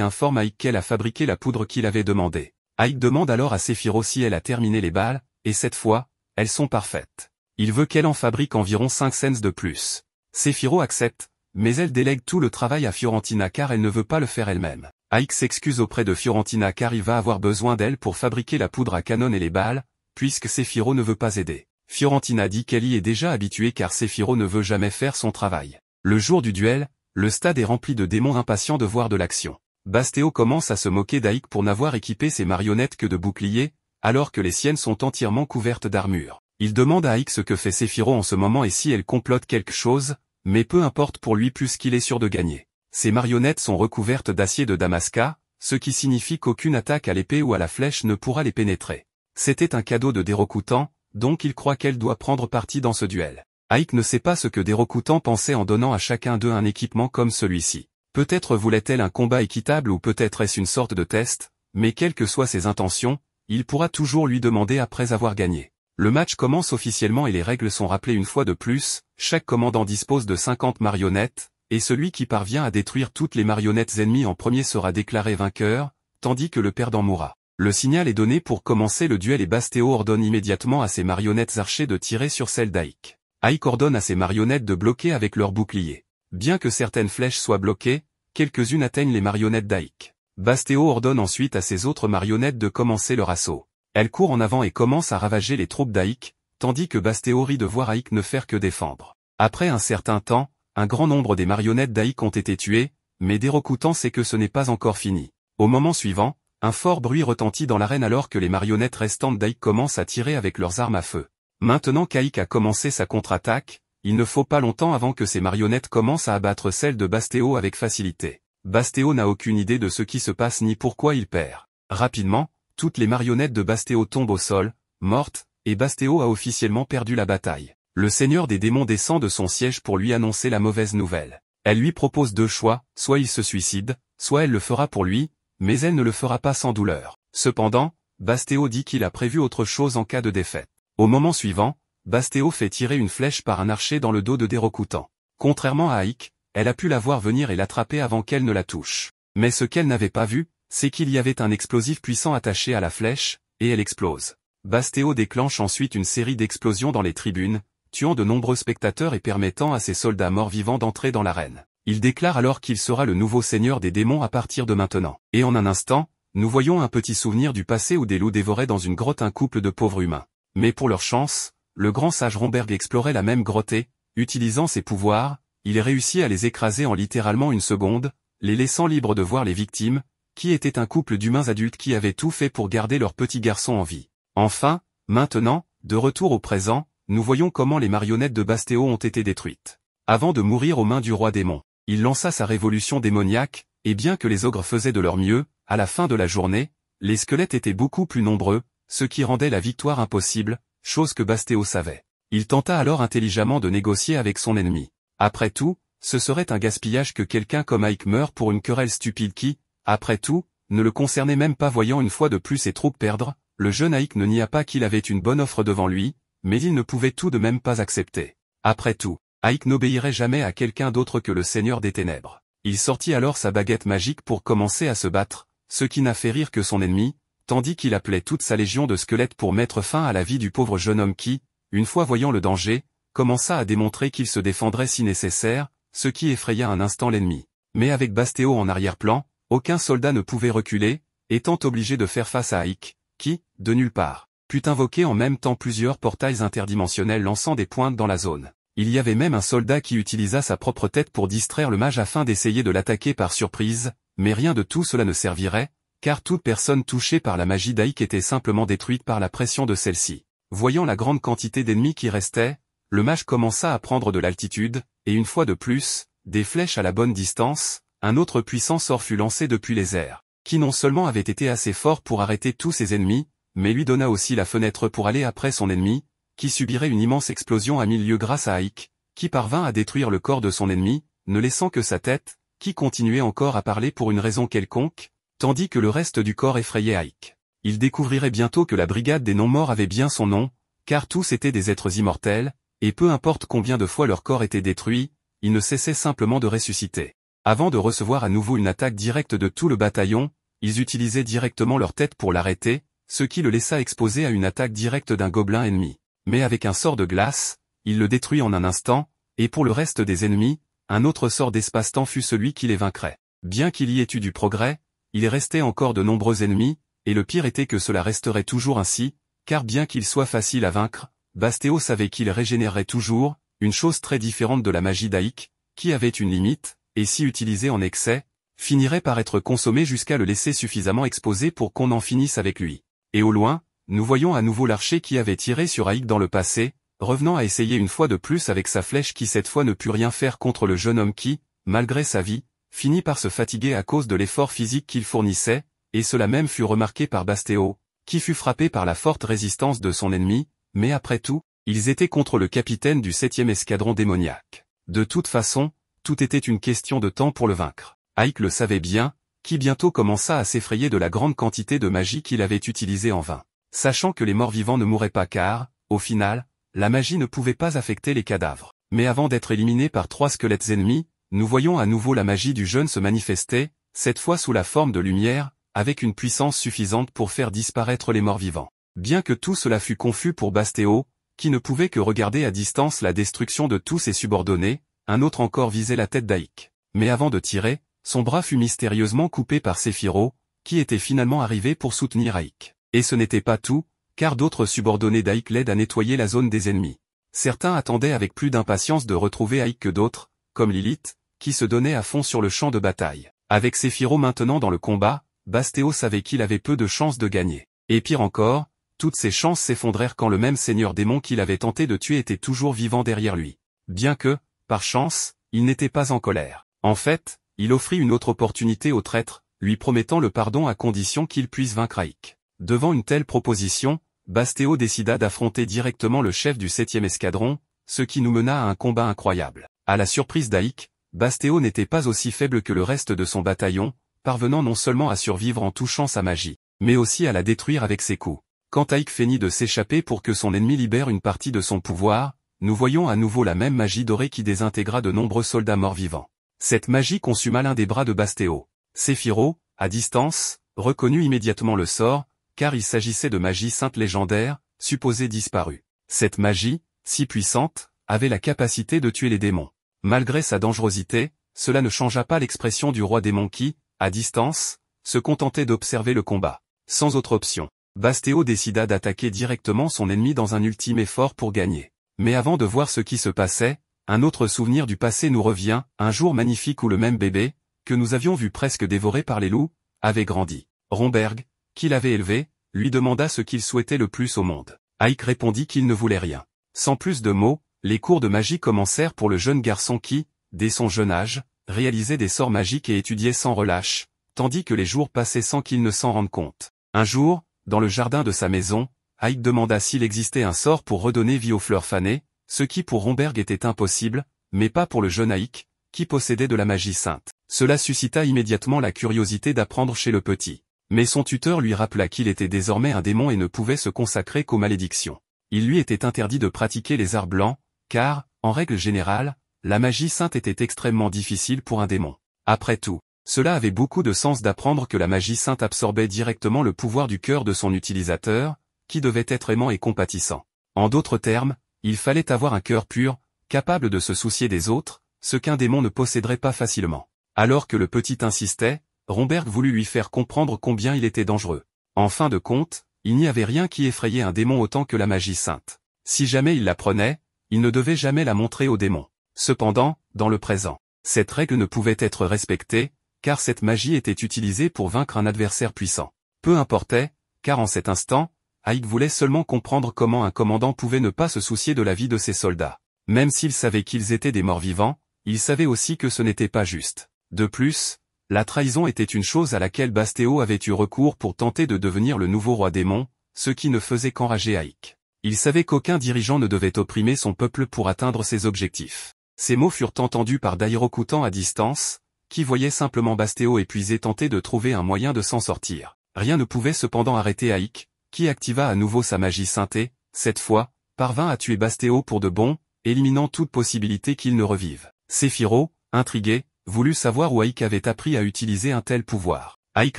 informe Ike qu'elle a fabriqué la poudre qu'il avait demandée. Ike demande alors à Sephiro si elle a terminé les balles, et cette fois, elles sont parfaites. Il veut qu'elle en fabrique environ 5 cents de plus. Sephiro accepte, mais elle délègue tout le travail à Fiorentina car elle ne veut pas le faire elle-même. Ike s'excuse auprès de Fiorentina car il va avoir besoin d'elle pour fabriquer la poudre à canon et les balles, puisque Sefiro ne veut pas aider. Fiorentina dit qu'elle y est déjà habituée car Sefiro ne veut jamais faire son travail. Le jour du duel, le stade est rempli de démons impatients de voir de l'action. Bastéo commence à se moquer d'Aïk pour n'avoir équipé ses marionnettes que de boucliers, alors que les siennes sont entièrement couvertes d'armure. Il demande à Aïk ce que fait Sephiro en ce moment et si elle complote quelque chose, mais peu importe pour lui puisqu'il est sûr de gagner. Ses marionnettes sont recouvertes d'acier de Damasca, ce qui signifie qu'aucune attaque à l'épée ou à la flèche ne pourra les pénétrer. C'était un cadeau de Dérocutan, donc il croit qu'elle doit prendre parti dans ce duel. Ike ne sait pas ce que Dérocutan pensait en donnant à chacun d'eux un équipement comme celui-ci. Peut-être voulait-elle un combat équitable ou peut-être est-ce une sorte de test, mais quelles que soient ses intentions, il pourra toujours lui demander après avoir gagné. Le match commence officiellement et les règles sont rappelées une fois de plus, chaque commandant dispose de 50 marionnettes, et celui qui parvient à détruire toutes les marionnettes ennemies en premier sera déclaré vainqueur, tandis que le perdant mourra. Le signal est donné pour commencer le duel et Bastéo ordonne immédiatement à ses marionnettes archées de tirer sur celle d'Aïk. Aïk ordonne à ses marionnettes de bloquer avec leurs boucliers. Bien que certaines flèches soient bloquées, quelques-unes atteignent les marionnettes d'Aïk. Bastéo ordonne ensuite à ses autres marionnettes de commencer leur assaut. Elles courent en avant et commencent à ravager les troupes d'Aïk, tandis que Bastéo rit de voir Aïk ne faire que défendre. Après un certain temps, un grand nombre des marionnettes d'Aïk ont été tuées, mais Dérocutant sait que ce n'est pas encore fini. Au moment suivant, un fort bruit retentit dans l'arène alors que les marionnettes restantes d'Aïk commencent à tirer avec leurs armes à feu. Maintenant qu'Aik a commencé sa contre-attaque, il ne faut pas longtemps avant que ses marionnettes commencent à abattre celles de Bastéo avec facilité. Bastéo n'a aucune idée de ce qui se passe ni pourquoi il perd. Rapidement, toutes les marionnettes de Bastéo tombent au sol, mortes, et Bastéo a officiellement perdu la bataille. Le seigneur des démons descend de son siège pour lui annoncer la mauvaise nouvelle. Elle lui propose deux choix, soit il se suicide, soit elle le fera pour lui, mais elle ne le fera pas sans douleur. Cependant, Bastéo dit qu'il a prévu autre chose en cas de défaite. Au moment suivant, Bastéo fait tirer une flèche par un archer dans le dos de Dérocoutant. Contrairement à Ike, elle a pu la voir venir et l'attraper avant qu'elle ne la touche. Mais ce qu'elle n'avait pas vu, c'est qu'il y avait un explosif puissant attaché à la flèche, et elle explose. Bastéo déclenche ensuite une série d'explosions dans les tribunes, tuant de nombreux spectateurs et permettant à ses soldats morts-vivants d'entrer dans l'arène. Il déclare alors qu'il sera le nouveau seigneur des démons à partir de maintenant. Et en un instant, nous voyons un petit souvenir du passé où des loups dévoraient dans une grotte un couple de pauvres humains. Mais pour leur chance, le grand sage Romberg explorait la même grotte et, utilisant ses pouvoirs, il réussit à les écraser en littéralement une seconde, les laissant libres de voir les victimes, qui étaient un couple d'humains adultes qui avaient tout fait pour garder leur petit garçon en vie. Enfin, maintenant, de retour au présent, nous voyons comment les marionnettes de Bastéo ont été détruites. Avant de mourir aux mains du roi démon il lança sa révolution démoniaque, et bien que les ogres faisaient de leur mieux, à la fin de la journée, les squelettes étaient beaucoup plus nombreux, ce qui rendait la victoire impossible, chose que Bastéo savait. Il tenta alors intelligemment de négocier avec son ennemi. Après tout, ce serait un gaspillage que quelqu'un comme Ike meure pour une querelle stupide qui, après tout, ne le concernait même pas voyant une fois de plus ses troupes perdre, le jeune Ike ne nia pas qu'il avait une bonne offre devant lui, mais il ne pouvait tout de même pas accepter. Après tout, Ike n'obéirait jamais à quelqu'un d'autre que le Seigneur des Ténèbres. Il sortit alors sa baguette magique pour commencer à se battre, ce qui n'a fait rire que son ennemi, tandis qu'il appelait toute sa légion de squelettes pour mettre fin à la vie du pauvre jeune homme qui, une fois voyant le danger, commença à démontrer qu'il se défendrait si nécessaire, ce qui effraya un instant l'ennemi. Mais avec Bastéo en arrière-plan, aucun soldat ne pouvait reculer, étant obligé de faire face à Ike, qui, de nulle part, put invoquer en même temps plusieurs portails interdimensionnels lançant des pointes dans la zone. Il y avait même un soldat qui utilisa sa propre tête pour distraire le mage afin d'essayer de l'attaquer par surprise, mais rien de tout cela ne servirait, car toute personne touchée par la magie d'Aïk était simplement détruite par la pression de celle-ci. Voyant la grande quantité d'ennemis qui restait, le mage commença à prendre de l'altitude, et une fois de plus, des flèches à la bonne distance, un autre puissant sort fut lancé depuis les airs, qui non seulement avait été assez fort pour arrêter tous ses ennemis, mais lui donna aussi la fenêtre pour aller après son ennemi, qui subirait une immense explosion à mille lieues grâce à Ike, qui parvint à détruire le corps de son ennemi, ne laissant que sa tête, qui continuait encore à parler pour une raison quelconque, tandis que le reste du corps effrayait Ike. Il découvrirait bientôt que la brigade des non-morts avait bien son nom, car tous étaient des êtres immortels, et peu importe combien de fois leur corps était détruit, ils ne cessaient simplement de ressusciter. Avant de recevoir à nouveau une attaque directe de tout le bataillon, ils utilisaient directement leur tête pour l'arrêter, ce qui le laissa exposé à une attaque directe d'un gobelin ennemi mais avec un sort de glace, il le détruit en un instant, et pour le reste des ennemis, un autre sort d'espace-temps fut celui qui les vaincrait. Bien qu'il y ait eu du progrès, il restait encore de nombreux ennemis, et le pire était que cela resterait toujours ainsi, car bien qu'il soit facile à vaincre, Bastéo savait qu'il régénérerait toujours, une chose très différente de la magie daïque, qui avait une limite, et si utilisée en excès, finirait par être consommée jusqu'à le laisser suffisamment exposé pour qu'on en finisse avec lui. Et au loin, nous voyons à nouveau l'archer qui avait tiré sur Aïk dans le passé, revenant à essayer une fois de plus avec sa flèche qui cette fois ne put rien faire contre le jeune homme qui, malgré sa vie, finit par se fatiguer à cause de l'effort physique qu'il fournissait, et cela même fut remarqué par Bastéo, qui fut frappé par la forte résistance de son ennemi, mais après tout, ils étaient contre le capitaine du septième escadron démoniaque. De toute façon, tout était une question de temps pour le vaincre. Ike le savait bien, qui bientôt commença à s'effrayer de la grande quantité de magie qu'il avait utilisée en vain sachant que les morts-vivants ne mouraient pas car, au final, la magie ne pouvait pas affecter les cadavres. Mais avant d'être éliminés par trois squelettes ennemis, nous voyons à nouveau la magie du jeûne se manifester, cette fois sous la forme de lumière, avec une puissance suffisante pour faire disparaître les morts-vivants. Bien que tout cela fut confus pour Bastéo, qui ne pouvait que regarder à distance la destruction de tous ses subordonnés, un autre encore visait la tête d'Aïk. Mais avant de tirer, son bras fut mystérieusement coupé par Sephiro, qui était finalement arrivé pour soutenir Aïk. Et ce n'était pas tout, car d'autres subordonnés d'Aïk l'aident à nettoyer la zone des ennemis. Certains attendaient avec plus d'impatience de retrouver Aïk que d'autres, comme Lilith, qui se donnait à fond sur le champ de bataille. Avec Sephiro maintenant dans le combat, Bastéo savait qu'il avait peu de chances de gagner. Et pire encore, toutes ses chances s'effondrèrent quand le même seigneur démon qu'il avait tenté de tuer était toujours vivant derrière lui. Bien que, par chance, il n'était pas en colère. En fait, il offrit une autre opportunité au traître, lui promettant le pardon à condition qu'il puisse vaincre Aïk. Devant une telle proposition, Bastéo décida d'affronter directement le chef du septième escadron, ce qui nous mena à un combat incroyable. À la surprise d'Aïk, Bastéo n'était pas aussi faible que le reste de son bataillon, parvenant non seulement à survivre en touchant sa magie, mais aussi à la détruire avec ses coups. Quand Aïk feignit de s'échapper pour que son ennemi libère une partie de son pouvoir, nous voyons à nouveau la même magie dorée qui désintégra de nombreux soldats morts-vivants. Cette magie consuma l'un des bras de Bastéo. Séphiro, à distance, reconnut immédiatement le sort, car il s'agissait de magie sainte légendaire, supposée disparue. Cette magie, si puissante, avait la capacité de tuer les démons. Malgré sa dangerosité, cela ne changea pas l'expression du roi démon qui, à distance, se contentait d'observer le combat. Sans autre option, Bastéo décida d'attaquer directement son ennemi dans un ultime effort pour gagner. Mais avant de voir ce qui se passait, un autre souvenir du passé nous revient, un jour magnifique où le même bébé, que nous avions vu presque dévoré par les loups, avait grandi. Romberg, qu'il l'avait élevé, lui demanda ce qu'il souhaitait le plus au monde. Ike répondit qu'il ne voulait rien. Sans plus de mots, les cours de magie commencèrent pour le jeune garçon qui, dès son jeune âge, réalisait des sorts magiques et étudiait sans relâche, tandis que les jours passaient sans qu'il ne s'en rende compte. Un jour, dans le jardin de sa maison, Ike demanda s'il existait un sort pour redonner vie aux fleurs fanées, ce qui pour Romberg était impossible, mais pas pour le jeune Ike, qui possédait de la magie sainte. Cela suscita immédiatement la curiosité d'apprendre chez le petit. Mais son tuteur lui rappela qu'il était désormais un démon et ne pouvait se consacrer qu'aux malédictions. Il lui était interdit de pratiquer les arts blancs, car, en règle générale, la magie sainte était extrêmement difficile pour un démon. Après tout, cela avait beaucoup de sens d'apprendre que la magie sainte absorbait directement le pouvoir du cœur de son utilisateur, qui devait être aimant et compatissant. En d'autres termes, il fallait avoir un cœur pur, capable de se soucier des autres, ce qu'un démon ne posséderait pas facilement. Alors que le petit insistait, Romberg voulut lui faire comprendre combien il était dangereux. En fin de compte, il n'y avait rien qui effrayait un démon autant que la magie sainte. Si jamais il la prenait, il ne devait jamais la montrer au démon. Cependant, dans le présent, cette règle ne pouvait être respectée, car cette magie était utilisée pour vaincre un adversaire puissant. Peu importait, car en cet instant, Haig voulait seulement comprendre comment un commandant pouvait ne pas se soucier de la vie de ses soldats. Même s'il savait qu'ils étaient des morts vivants, il savait aussi que ce n'était pas juste. De plus, la trahison était une chose à laquelle Bastéo avait eu recours pour tenter de devenir le nouveau roi démon, ce qui ne faisait qu'enrager Aïk. Il savait qu'aucun dirigeant ne devait opprimer son peuple pour atteindre ses objectifs. Ces mots furent entendus par Koutan à distance, qui voyait simplement Bastéo épuisé tenter de trouver un moyen de s'en sortir. Rien ne pouvait cependant arrêter Aïk, qui activa à nouveau sa magie sainte, cette fois, parvint à tuer Bastéo pour de bon, éliminant toute possibilité qu'il ne revive. Séphiro, intrigué, voulut savoir où Ike avait appris à utiliser un tel pouvoir. Ike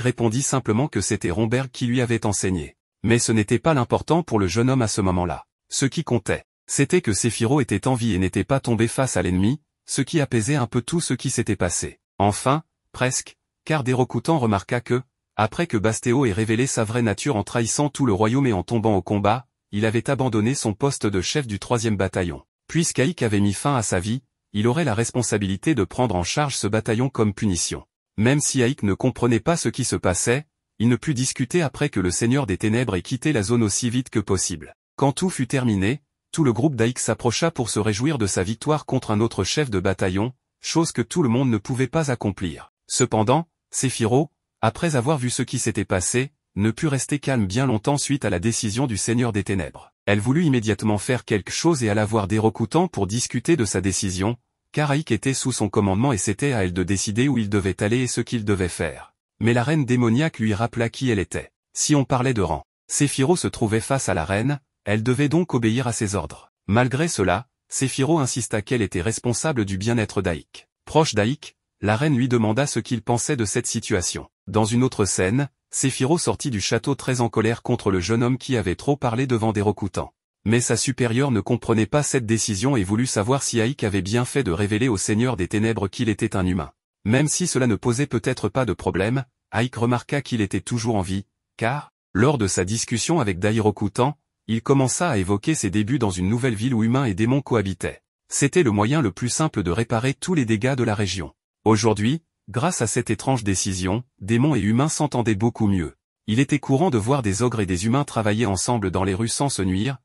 répondit simplement que c'était Romberg qui lui avait enseigné. Mais ce n'était pas l'important pour le jeune homme à ce moment-là. Ce qui comptait, c'était que Séphiro était en vie et n'était pas tombé face à l'ennemi, ce qui apaisait un peu tout ce qui s'était passé. Enfin, presque, car Dérocutan remarqua que, après que Bastéo ait révélé sa vraie nature en trahissant tout le royaume et en tombant au combat, il avait abandonné son poste de chef du troisième bataillon. Puisqu'Aïk avait mis fin à sa vie, il aurait la responsabilité de prendre en charge ce bataillon comme punition. Même si Aïk ne comprenait pas ce qui se passait, il ne put discuter après que le Seigneur des Ténèbres ait quitté la zone aussi vite que possible. Quand tout fut terminé, tout le groupe d'Aïk s'approcha pour se réjouir de sa victoire contre un autre chef de bataillon, chose que tout le monde ne pouvait pas accomplir. Cependant, Séphiro, après avoir vu ce qui s'était passé, ne put rester calme bien longtemps suite à la décision du Seigneur des Ténèbres. Elle voulut immédiatement faire quelque chose et alla voir recoutants pour discuter de sa décision, car Aïk était sous son commandement et c'était à elle de décider où il devait aller et ce qu'il devait faire. Mais la reine démoniaque lui rappela qui elle était. Si on parlait de rang, Séphiro se trouvait face à la reine, elle devait donc obéir à ses ordres. Malgré cela, Séphiro insista qu'elle était responsable du bien-être d'Aik. Proche d'Aïk, la reine lui demanda ce qu'il pensait de cette situation. Dans une autre scène, Séphiro sortit du château très en colère contre le jeune homme qui avait trop parlé devant des Mais sa supérieure ne comprenait pas cette décision et voulut savoir si Aïk avait bien fait de révéler au Seigneur des Ténèbres qu'il était un humain. Même si cela ne posait peut-être pas de problème, Aïk remarqua qu'il était toujours en vie, car, lors de sa discussion avec Daïrokoutan, il commença à évoquer ses débuts dans une nouvelle ville où humains et démons cohabitaient. C'était le moyen le plus simple de réparer tous les dégâts de la région. Aujourd'hui, Grâce à cette étrange décision, démons et humains s'entendaient beaucoup mieux. Il était courant de voir des ogres et des humains travailler ensemble dans les rues sans se nuire,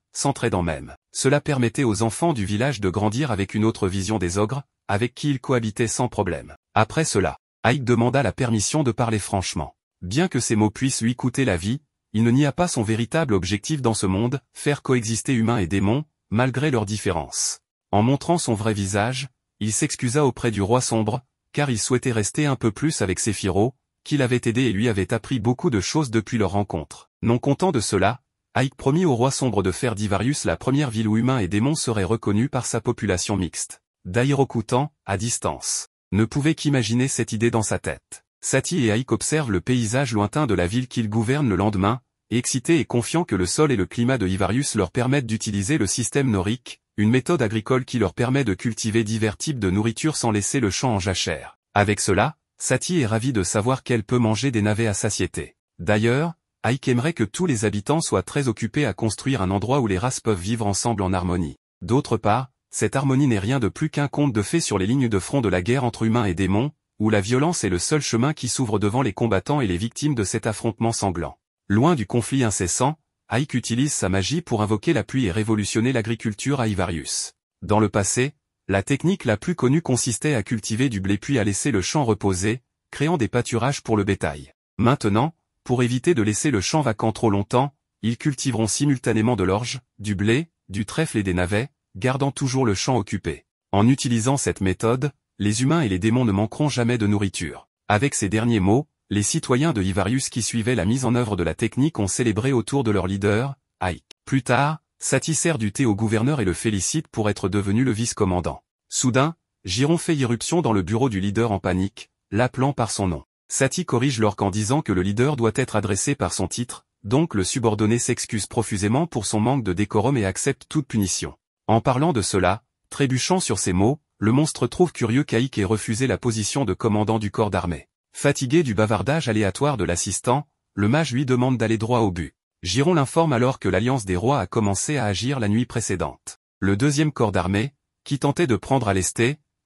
d'en même. Cela permettait aux enfants du village de grandir avec une autre vision des ogres, avec qui ils cohabitaient sans problème. Après cela, Ike demanda la permission de parler franchement. Bien que ces mots puissent lui coûter la vie, il ne n'y pas son véritable objectif dans ce monde, faire coexister humains et démons, malgré leurs différences. En montrant son vrai visage, il s'excusa auprès du roi sombre, car il souhaitait rester un peu plus avec Sephiro, qui l'avait aidé et lui avait appris beaucoup de choses depuis leur rencontre. Non content de cela, Ike promit au roi sombre de faire d'Ivarius la première ville où humains et démons seraient reconnus par sa population mixte. Dairokutan, à distance, ne pouvait qu'imaginer cette idée dans sa tête. Sati et Ike observent le paysage lointain de la ville qu'ils gouvernent le lendemain, excités et confiants que le sol et le climat de Ivarius leur permettent d'utiliser le système norique, une méthode agricole qui leur permet de cultiver divers types de nourriture sans laisser le champ en jachère. Avec cela, Satie est ravie de savoir qu'elle peut manger des navets à satiété. D'ailleurs, Ike aimerait que tous les habitants soient très occupés à construire un endroit où les races peuvent vivre ensemble en harmonie. D'autre part, cette harmonie n'est rien de plus qu'un conte de fait sur les lignes de front de la guerre entre humains et démons, où la violence est le seul chemin qui s'ouvre devant les combattants et les victimes de cet affrontement sanglant. Loin du conflit incessant, Ike utilise sa magie pour invoquer la pluie et révolutionner l'agriculture à Ivarius. Dans le passé, la technique la plus connue consistait à cultiver du blé puis à laisser le champ reposer, créant des pâturages pour le bétail. Maintenant, pour éviter de laisser le champ vacant trop longtemps, ils cultiveront simultanément de l'orge, du blé, du trèfle et des navets, gardant toujours le champ occupé. En utilisant cette méthode, les humains et les démons ne manqueront jamais de nourriture. Avec ces derniers mots, les citoyens de Ivarius qui suivaient la mise en œuvre de la technique ont célébré autour de leur leader, Ike. Plus tard, Sati sert du thé au gouverneur et le félicite pour être devenu le vice-commandant. Soudain, Giron fait irruption dans le bureau du leader en panique, l'appelant par son nom. Sati corrige Lorque en disant que le leader doit être adressé par son titre, donc le subordonné s'excuse profusément pour son manque de décorum et accepte toute punition. En parlant de cela, trébuchant sur ces mots, le monstre trouve curieux qu'Aïk ait refusé la position de commandant du corps d'armée. Fatigué du bavardage aléatoire de l'assistant, le mage lui demande d'aller droit au but. Giron l'informe alors que l'Alliance des Rois a commencé à agir la nuit précédente. Le deuxième corps d'armée, qui tentait de prendre à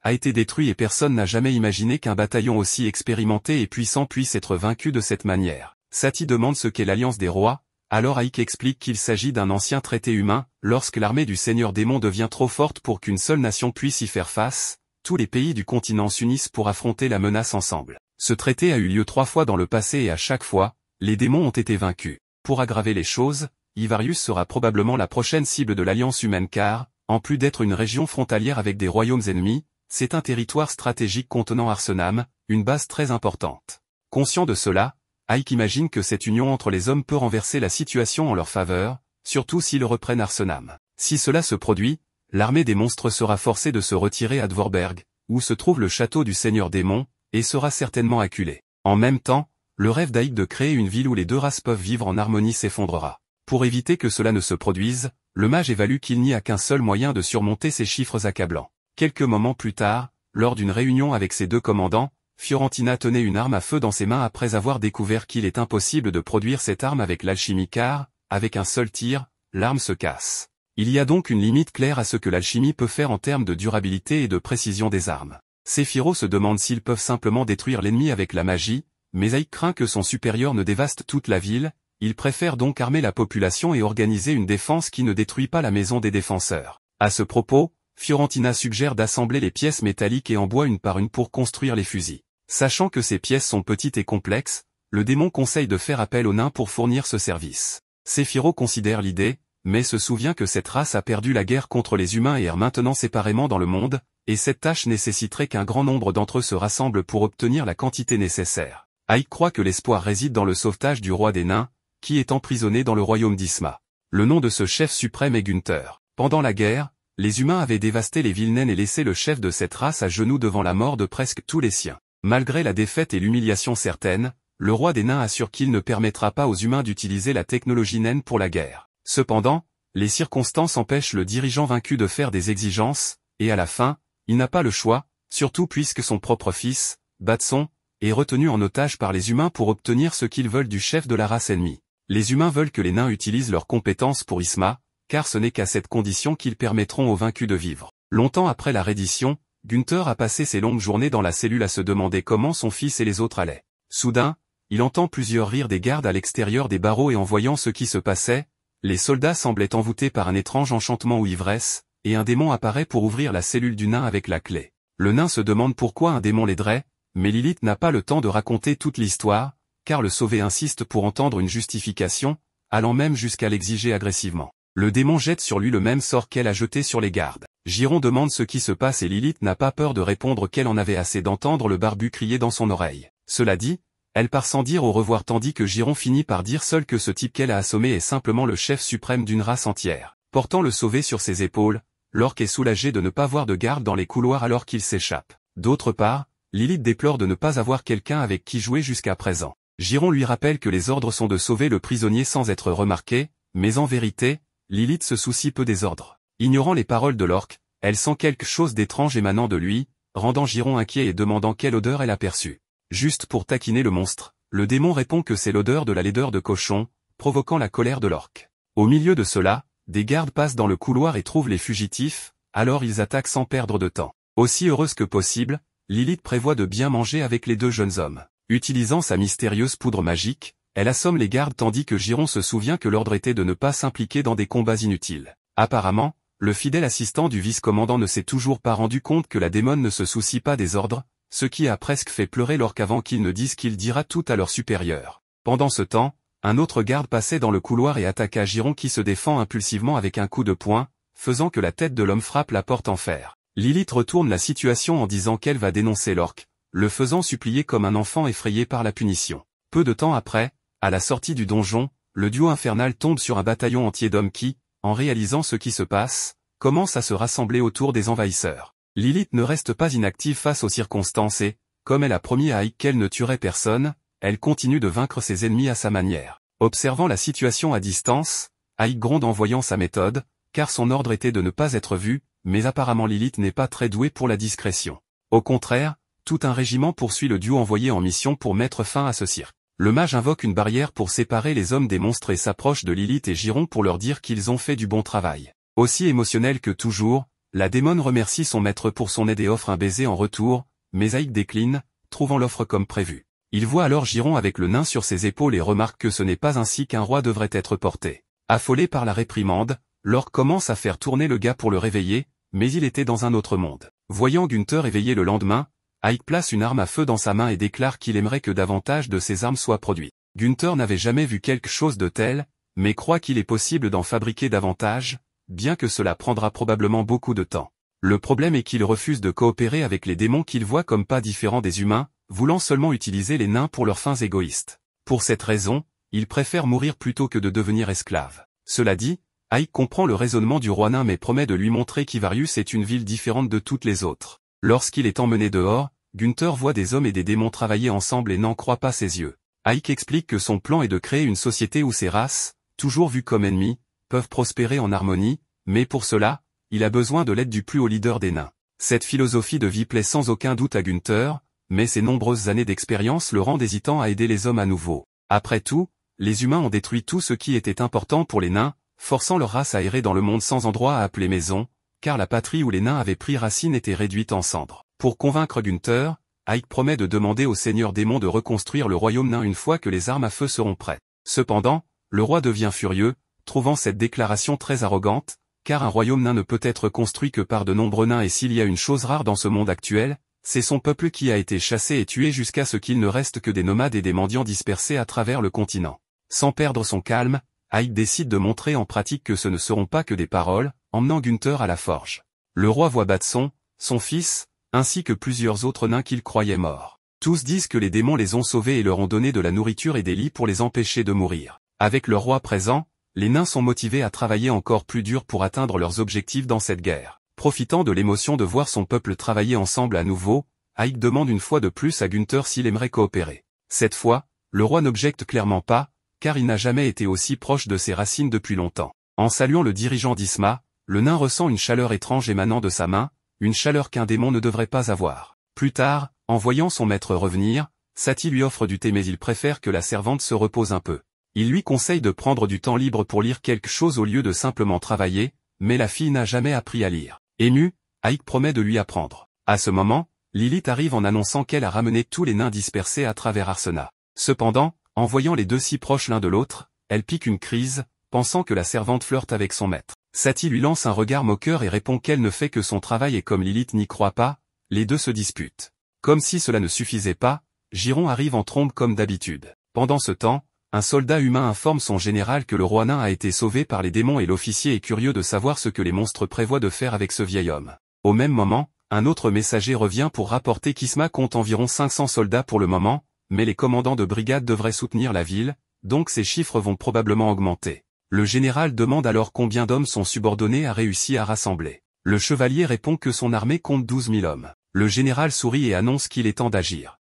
a été détruit et personne n'a jamais imaginé qu'un bataillon aussi expérimenté et puissant puisse être vaincu de cette manière. Sati demande ce qu'est l'Alliance des Rois, alors Aïk explique qu'il s'agit d'un ancien traité humain, lorsque l'armée du Seigneur Démon devient trop forte pour qu'une seule nation puisse y faire face, tous les pays du continent s'unissent pour affronter la menace ensemble. Ce traité a eu lieu trois fois dans le passé et à chaque fois, les démons ont été vaincus. Pour aggraver les choses, Ivarius sera probablement la prochaine cible de l'Alliance humaine car, en plus d'être une région frontalière avec des royaumes ennemis, c'est un territoire stratégique contenant Arsenam, une base très importante. Conscient de cela, Ike imagine que cette union entre les hommes peut renverser la situation en leur faveur, surtout s'ils reprennent Arsenam. Si cela se produit, l'armée des monstres sera forcée de se retirer à Dvorberg, où se trouve le château du seigneur démon, et sera certainement acculé. En même temps, le rêve d'Aïk de créer une ville où les deux races peuvent vivre en harmonie s'effondrera. Pour éviter que cela ne se produise, le mage évalue qu'il n'y a qu'un seul moyen de surmonter ces chiffres accablants. Quelques moments plus tard, lors d'une réunion avec ses deux commandants, Fiorentina tenait une arme à feu dans ses mains après avoir découvert qu'il est impossible de produire cette arme avec l'alchimie car, avec un seul tir, l'arme se casse. Il y a donc une limite claire à ce que l'alchimie peut faire en termes de durabilité et de précision des armes. Sephiro se demande s'ils peuvent simplement détruire l'ennemi avec la magie, mais Aik craint que son supérieur ne dévaste toute la ville, il préfère donc armer la population et organiser une défense qui ne détruit pas la maison des défenseurs. À ce propos, Fiorentina suggère d'assembler les pièces métalliques et en bois une par une pour construire les fusils. Sachant que ces pièces sont petites et complexes, le démon conseille de faire appel aux nains pour fournir ce service. Séphiro considère l'idée, mais se souvient que cette race a perdu la guerre contre les humains et est maintenant séparément dans le monde, et cette tâche nécessiterait qu'un grand nombre d'entre eux se rassemblent pour obtenir la quantité nécessaire. Aïk croit que l'espoir réside dans le sauvetage du roi des nains, qui est emprisonné dans le royaume d'Isma. Le nom de ce chef suprême est Gunther. Pendant la guerre, les humains avaient dévasté les villes naines et laissé le chef de cette race à genoux devant la mort de presque tous les siens. Malgré la défaite et l'humiliation certaine, le roi des nains assure qu'il ne permettra pas aux humains d'utiliser la technologie naine pour la guerre. Cependant, les circonstances empêchent le dirigeant vaincu de faire des exigences, et à la fin, il n'a pas le choix, surtout puisque son propre fils, Batson, est retenu en otage par les humains pour obtenir ce qu'ils veulent du chef de la race ennemie. Les humains veulent que les nains utilisent leurs compétences pour Isma, car ce n'est qu'à cette condition qu'ils permettront aux vaincus de vivre. Longtemps après la reddition, Gunther a passé ses longues journées dans la cellule à se demander comment son fils et les autres allaient. Soudain, il entend plusieurs rires des gardes à l'extérieur des barreaux et en voyant ce qui se passait, les soldats semblaient envoûtés par un étrange enchantement ou ivresse, et un démon apparaît pour ouvrir la cellule du nain avec la clé. Le nain se demande pourquoi un démon l'aiderait, mais Lilith n'a pas le temps de raconter toute l'histoire, car le sauvé insiste pour entendre une justification, allant même jusqu'à l'exiger agressivement. Le démon jette sur lui le même sort qu'elle a jeté sur les gardes. Giron demande ce qui se passe et Lilith n'a pas peur de répondre qu'elle en avait assez d'entendre le barbu crier dans son oreille. Cela dit, elle part sans dire au revoir tandis que Giron finit par dire seul que ce type qu'elle a assommé est simplement le chef suprême d'une race entière. Portant le sauvé sur ses épaules, Lorque est soulagé de ne pas voir de garde dans les couloirs alors qu'il s'échappe. D'autre part, Lilith déplore de ne pas avoir quelqu'un avec qui jouer jusqu'à présent. Giron lui rappelle que les ordres sont de sauver le prisonnier sans être remarqué, mais en vérité, Lilith se soucie peu des ordres. Ignorant les paroles de l'orque, elle sent quelque chose d'étrange émanant de lui, rendant Giron inquiet et demandant quelle odeur elle perçue. Juste pour taquiner le monstre, le démon répond que c'est l'odeur de la laideur de cochon, provoquant la colère de l'orque. Au milieu de cela, des gardes passent dans le couloir et trouvent les fugitifs, alors ils attaquent sans perdre de temps. Aussi heureuse que possible, Lilith prévoit de bien manger avec les deux jeunes hommes. Utilisant sa mystérieuse poudre magique, elle assomme les gardes tandis que Giron se souvient que l'ordre était de ne pas s'impliquer dans des combats inutiles. Apparemment, le fidèle assistant du vice-commandant ne s'est toujours pas rendu compte que la démone ne se soucie pas des ordres, ce qui a presque fait pleurer avant qu'il ne dise qu'il dira tout à leur supérieur. Pendant ce temps, un autre garde passait dans le couloir et attaqua Giron qui se défend impulsivement avec un coup de poing, faisant que la tête de l'homme frappe la porte en fer. Lilith retourne la situation en disant qu'elle va dénoncer l'orque, le faisant supplier comme un enfant effrayé par la punition. Peu de temps après, à la sortie du donjon, le duo infernal tombe sur un bataillon entier d'hommes qui, en réalisant ce qui se passe, commence à se rassembler autour des envahisseurs. Lilith ne reste pas inactive face aux circonstances et, comme elle a promis à Ike qu'elle ne tuerait personne, elle continue de vaincre ses ennemis à sa manière. Observant la situation à distance, Ike gronde en voyant sa méthode, car son ordre était de ne pas être vu, mais apparemment Lilith n'est pas très douée pour la discrétion. Au contraire, tout un régiment poursuit le duo envoyé en mission pour mettre fin à ce cirque. Le mage invoque une barrière pour séparer les hommes des monstres et s'approche de Lilith et Giron pour leur dire qu'ils ont fait du bon travail. Aussi émotionnel que toujours, la démone remercie son maître pour son aide et offre un baiser en retour, mais Ike décline, trouvant l'offre comme prévu. Il voit alors Giron avec le nain sur ses épaules et remarque que ce n'est pas ainsi qu'un roi devrait être porté. Affolé par la réprimande, l'or commence à faire tourner le gars pour le réveiller, mais il était dans un autre monde. Voyant Gunther éveillé le lendemain, Ike place une arme à feu dans sa main et déclare qu'il aimerait que davantage de ses armes soient produites. Gunther n'avait jamais vu quelque chose de tel, mais croit qu'il est possible d'en fabriquer davantage, bien que cela prendra probablement beaucoup de temps. Le problème est qu'il refuse de coopérer avec les démons qu'il voit comme pas différents des humains, voulant seulement utiliser les nains pour leurs fins égoïstes. Pour cette raison, il préfère mourir plutôt que de devenir esclave. Cela dit, Ike comprend le raisonnement du roi nain mais promet de lui montrer qu'Ivarius est une ville différente de toutes les autres. Lorsqu'il est emmené dehors, Gunther voit des hommes et des démons travailler ensemble et n'en croit pas ses yeux. Ike explique que son plan est de créer une société où ces races, toujours vues comme ennemies, peuvent prospérer en harmonie, mais pour cela, il a besoin de l'aide du plus haut leader des nains. Cette philosophie de vie plaît sans aucun doute à Gunther, mais ses nombreuses années d'expérience le rendent hésitant à aider les hommes à nouveau. Après tout, les humains ont détruit tout ce qui était important pour les nains, forçant leur race à errer dans le monde sans endroit à appeler maison, car la patrie où les nains avaient pris racine était réduite en cendres. Pour convaincre Gunther, Ike promet de demander au seigneur démon de reconstruire le royaume nain une fois que les armes à feu seront prêtes. Cependant, le roi devient furieux, trouvant cette déclaration très arrogante, car un royaume nain ne peut être construit que par de nombreux nains et s'il y a une chose rare dans ce monde actuel, c'est son peuple qui a été chassé et tué jusqu'à ce qu'il ne reste que des nomades et des mendiants dispersés à travers le continent. Sans perdre son calme, Haït décide de montrer en pratique que ce ne seront pas que des paroles, emmenant Gunther à la forge. Le roi voit Batson, son fils, ainsi que plusieurs autres nains qu'il croyait morts. Tous disent que les démons les ont sauvés et leur ont donné de la nourriture et des lits pour les empêcher de mourir. Avec le roi présent, les nains sont motivés à travailler encore plus dur pour atteindre leurs objectifs dans cette guerre. Profitant de l'émotion de voir son peuple travailler ensemble à nouveau, Ike demande une fois de plus à Gunther s'il aimerait coopérer. Cette fois, le roi n'objecte clairement pas, car il n'a jamais été aussi proche de ses racines depuis longtemps. En saluant le dirigeant d'Isma, le nain ressent une chaleur étrange émanant de sa main, une chaleur qu'un démon ne devrait pas avoir. Plus tard, en voyant son maître revenir, Sati lui offre du thé mais il préfère que la servante se repose un peu. Il lui conseille de prendre du temps libre pour lire quelque chose au lieu de simplement travailler, mais la fille n'a jamais appris à lire. Émue, Ike promet de lui apprendre. À ce moment, Lilith arrive en annonçant qu'elle a ramené tous les nains dispersés à travers Arsena. Cependant, en voyant les deux si proches l'un de l'autre, elle pique une crise, pensant que la servante flirte avec son maître. Sati lui lance un regard moqueur et répond qu'elle ne fait que son travail et comme Lilith n'y croit pas, les deux se disputent. Comme si cela ne suffisait pas, Giron arrive en trombe comme d'habitude. Pendant ce temps, un soldat humain informe son général que le roi nain a été sauvé par les démons et l'officier est curieux de savoir ce que les monstres prévoient de faire avec ce vieil homme. Au même moment, un autre messager revient pour rapporter qu'Isma compte environ 500 soldats pour le moment, mais les commandants de brigade devraient soutenir la ville, donc ces chiffres vont probablement augmenter. Le général demande alors combien d'hommes son subordonné a réussi à rassembler. Le chevalier répond que son armée compte 12 000 hommes. Le général sourit et annonce qu'il est temps d'agir.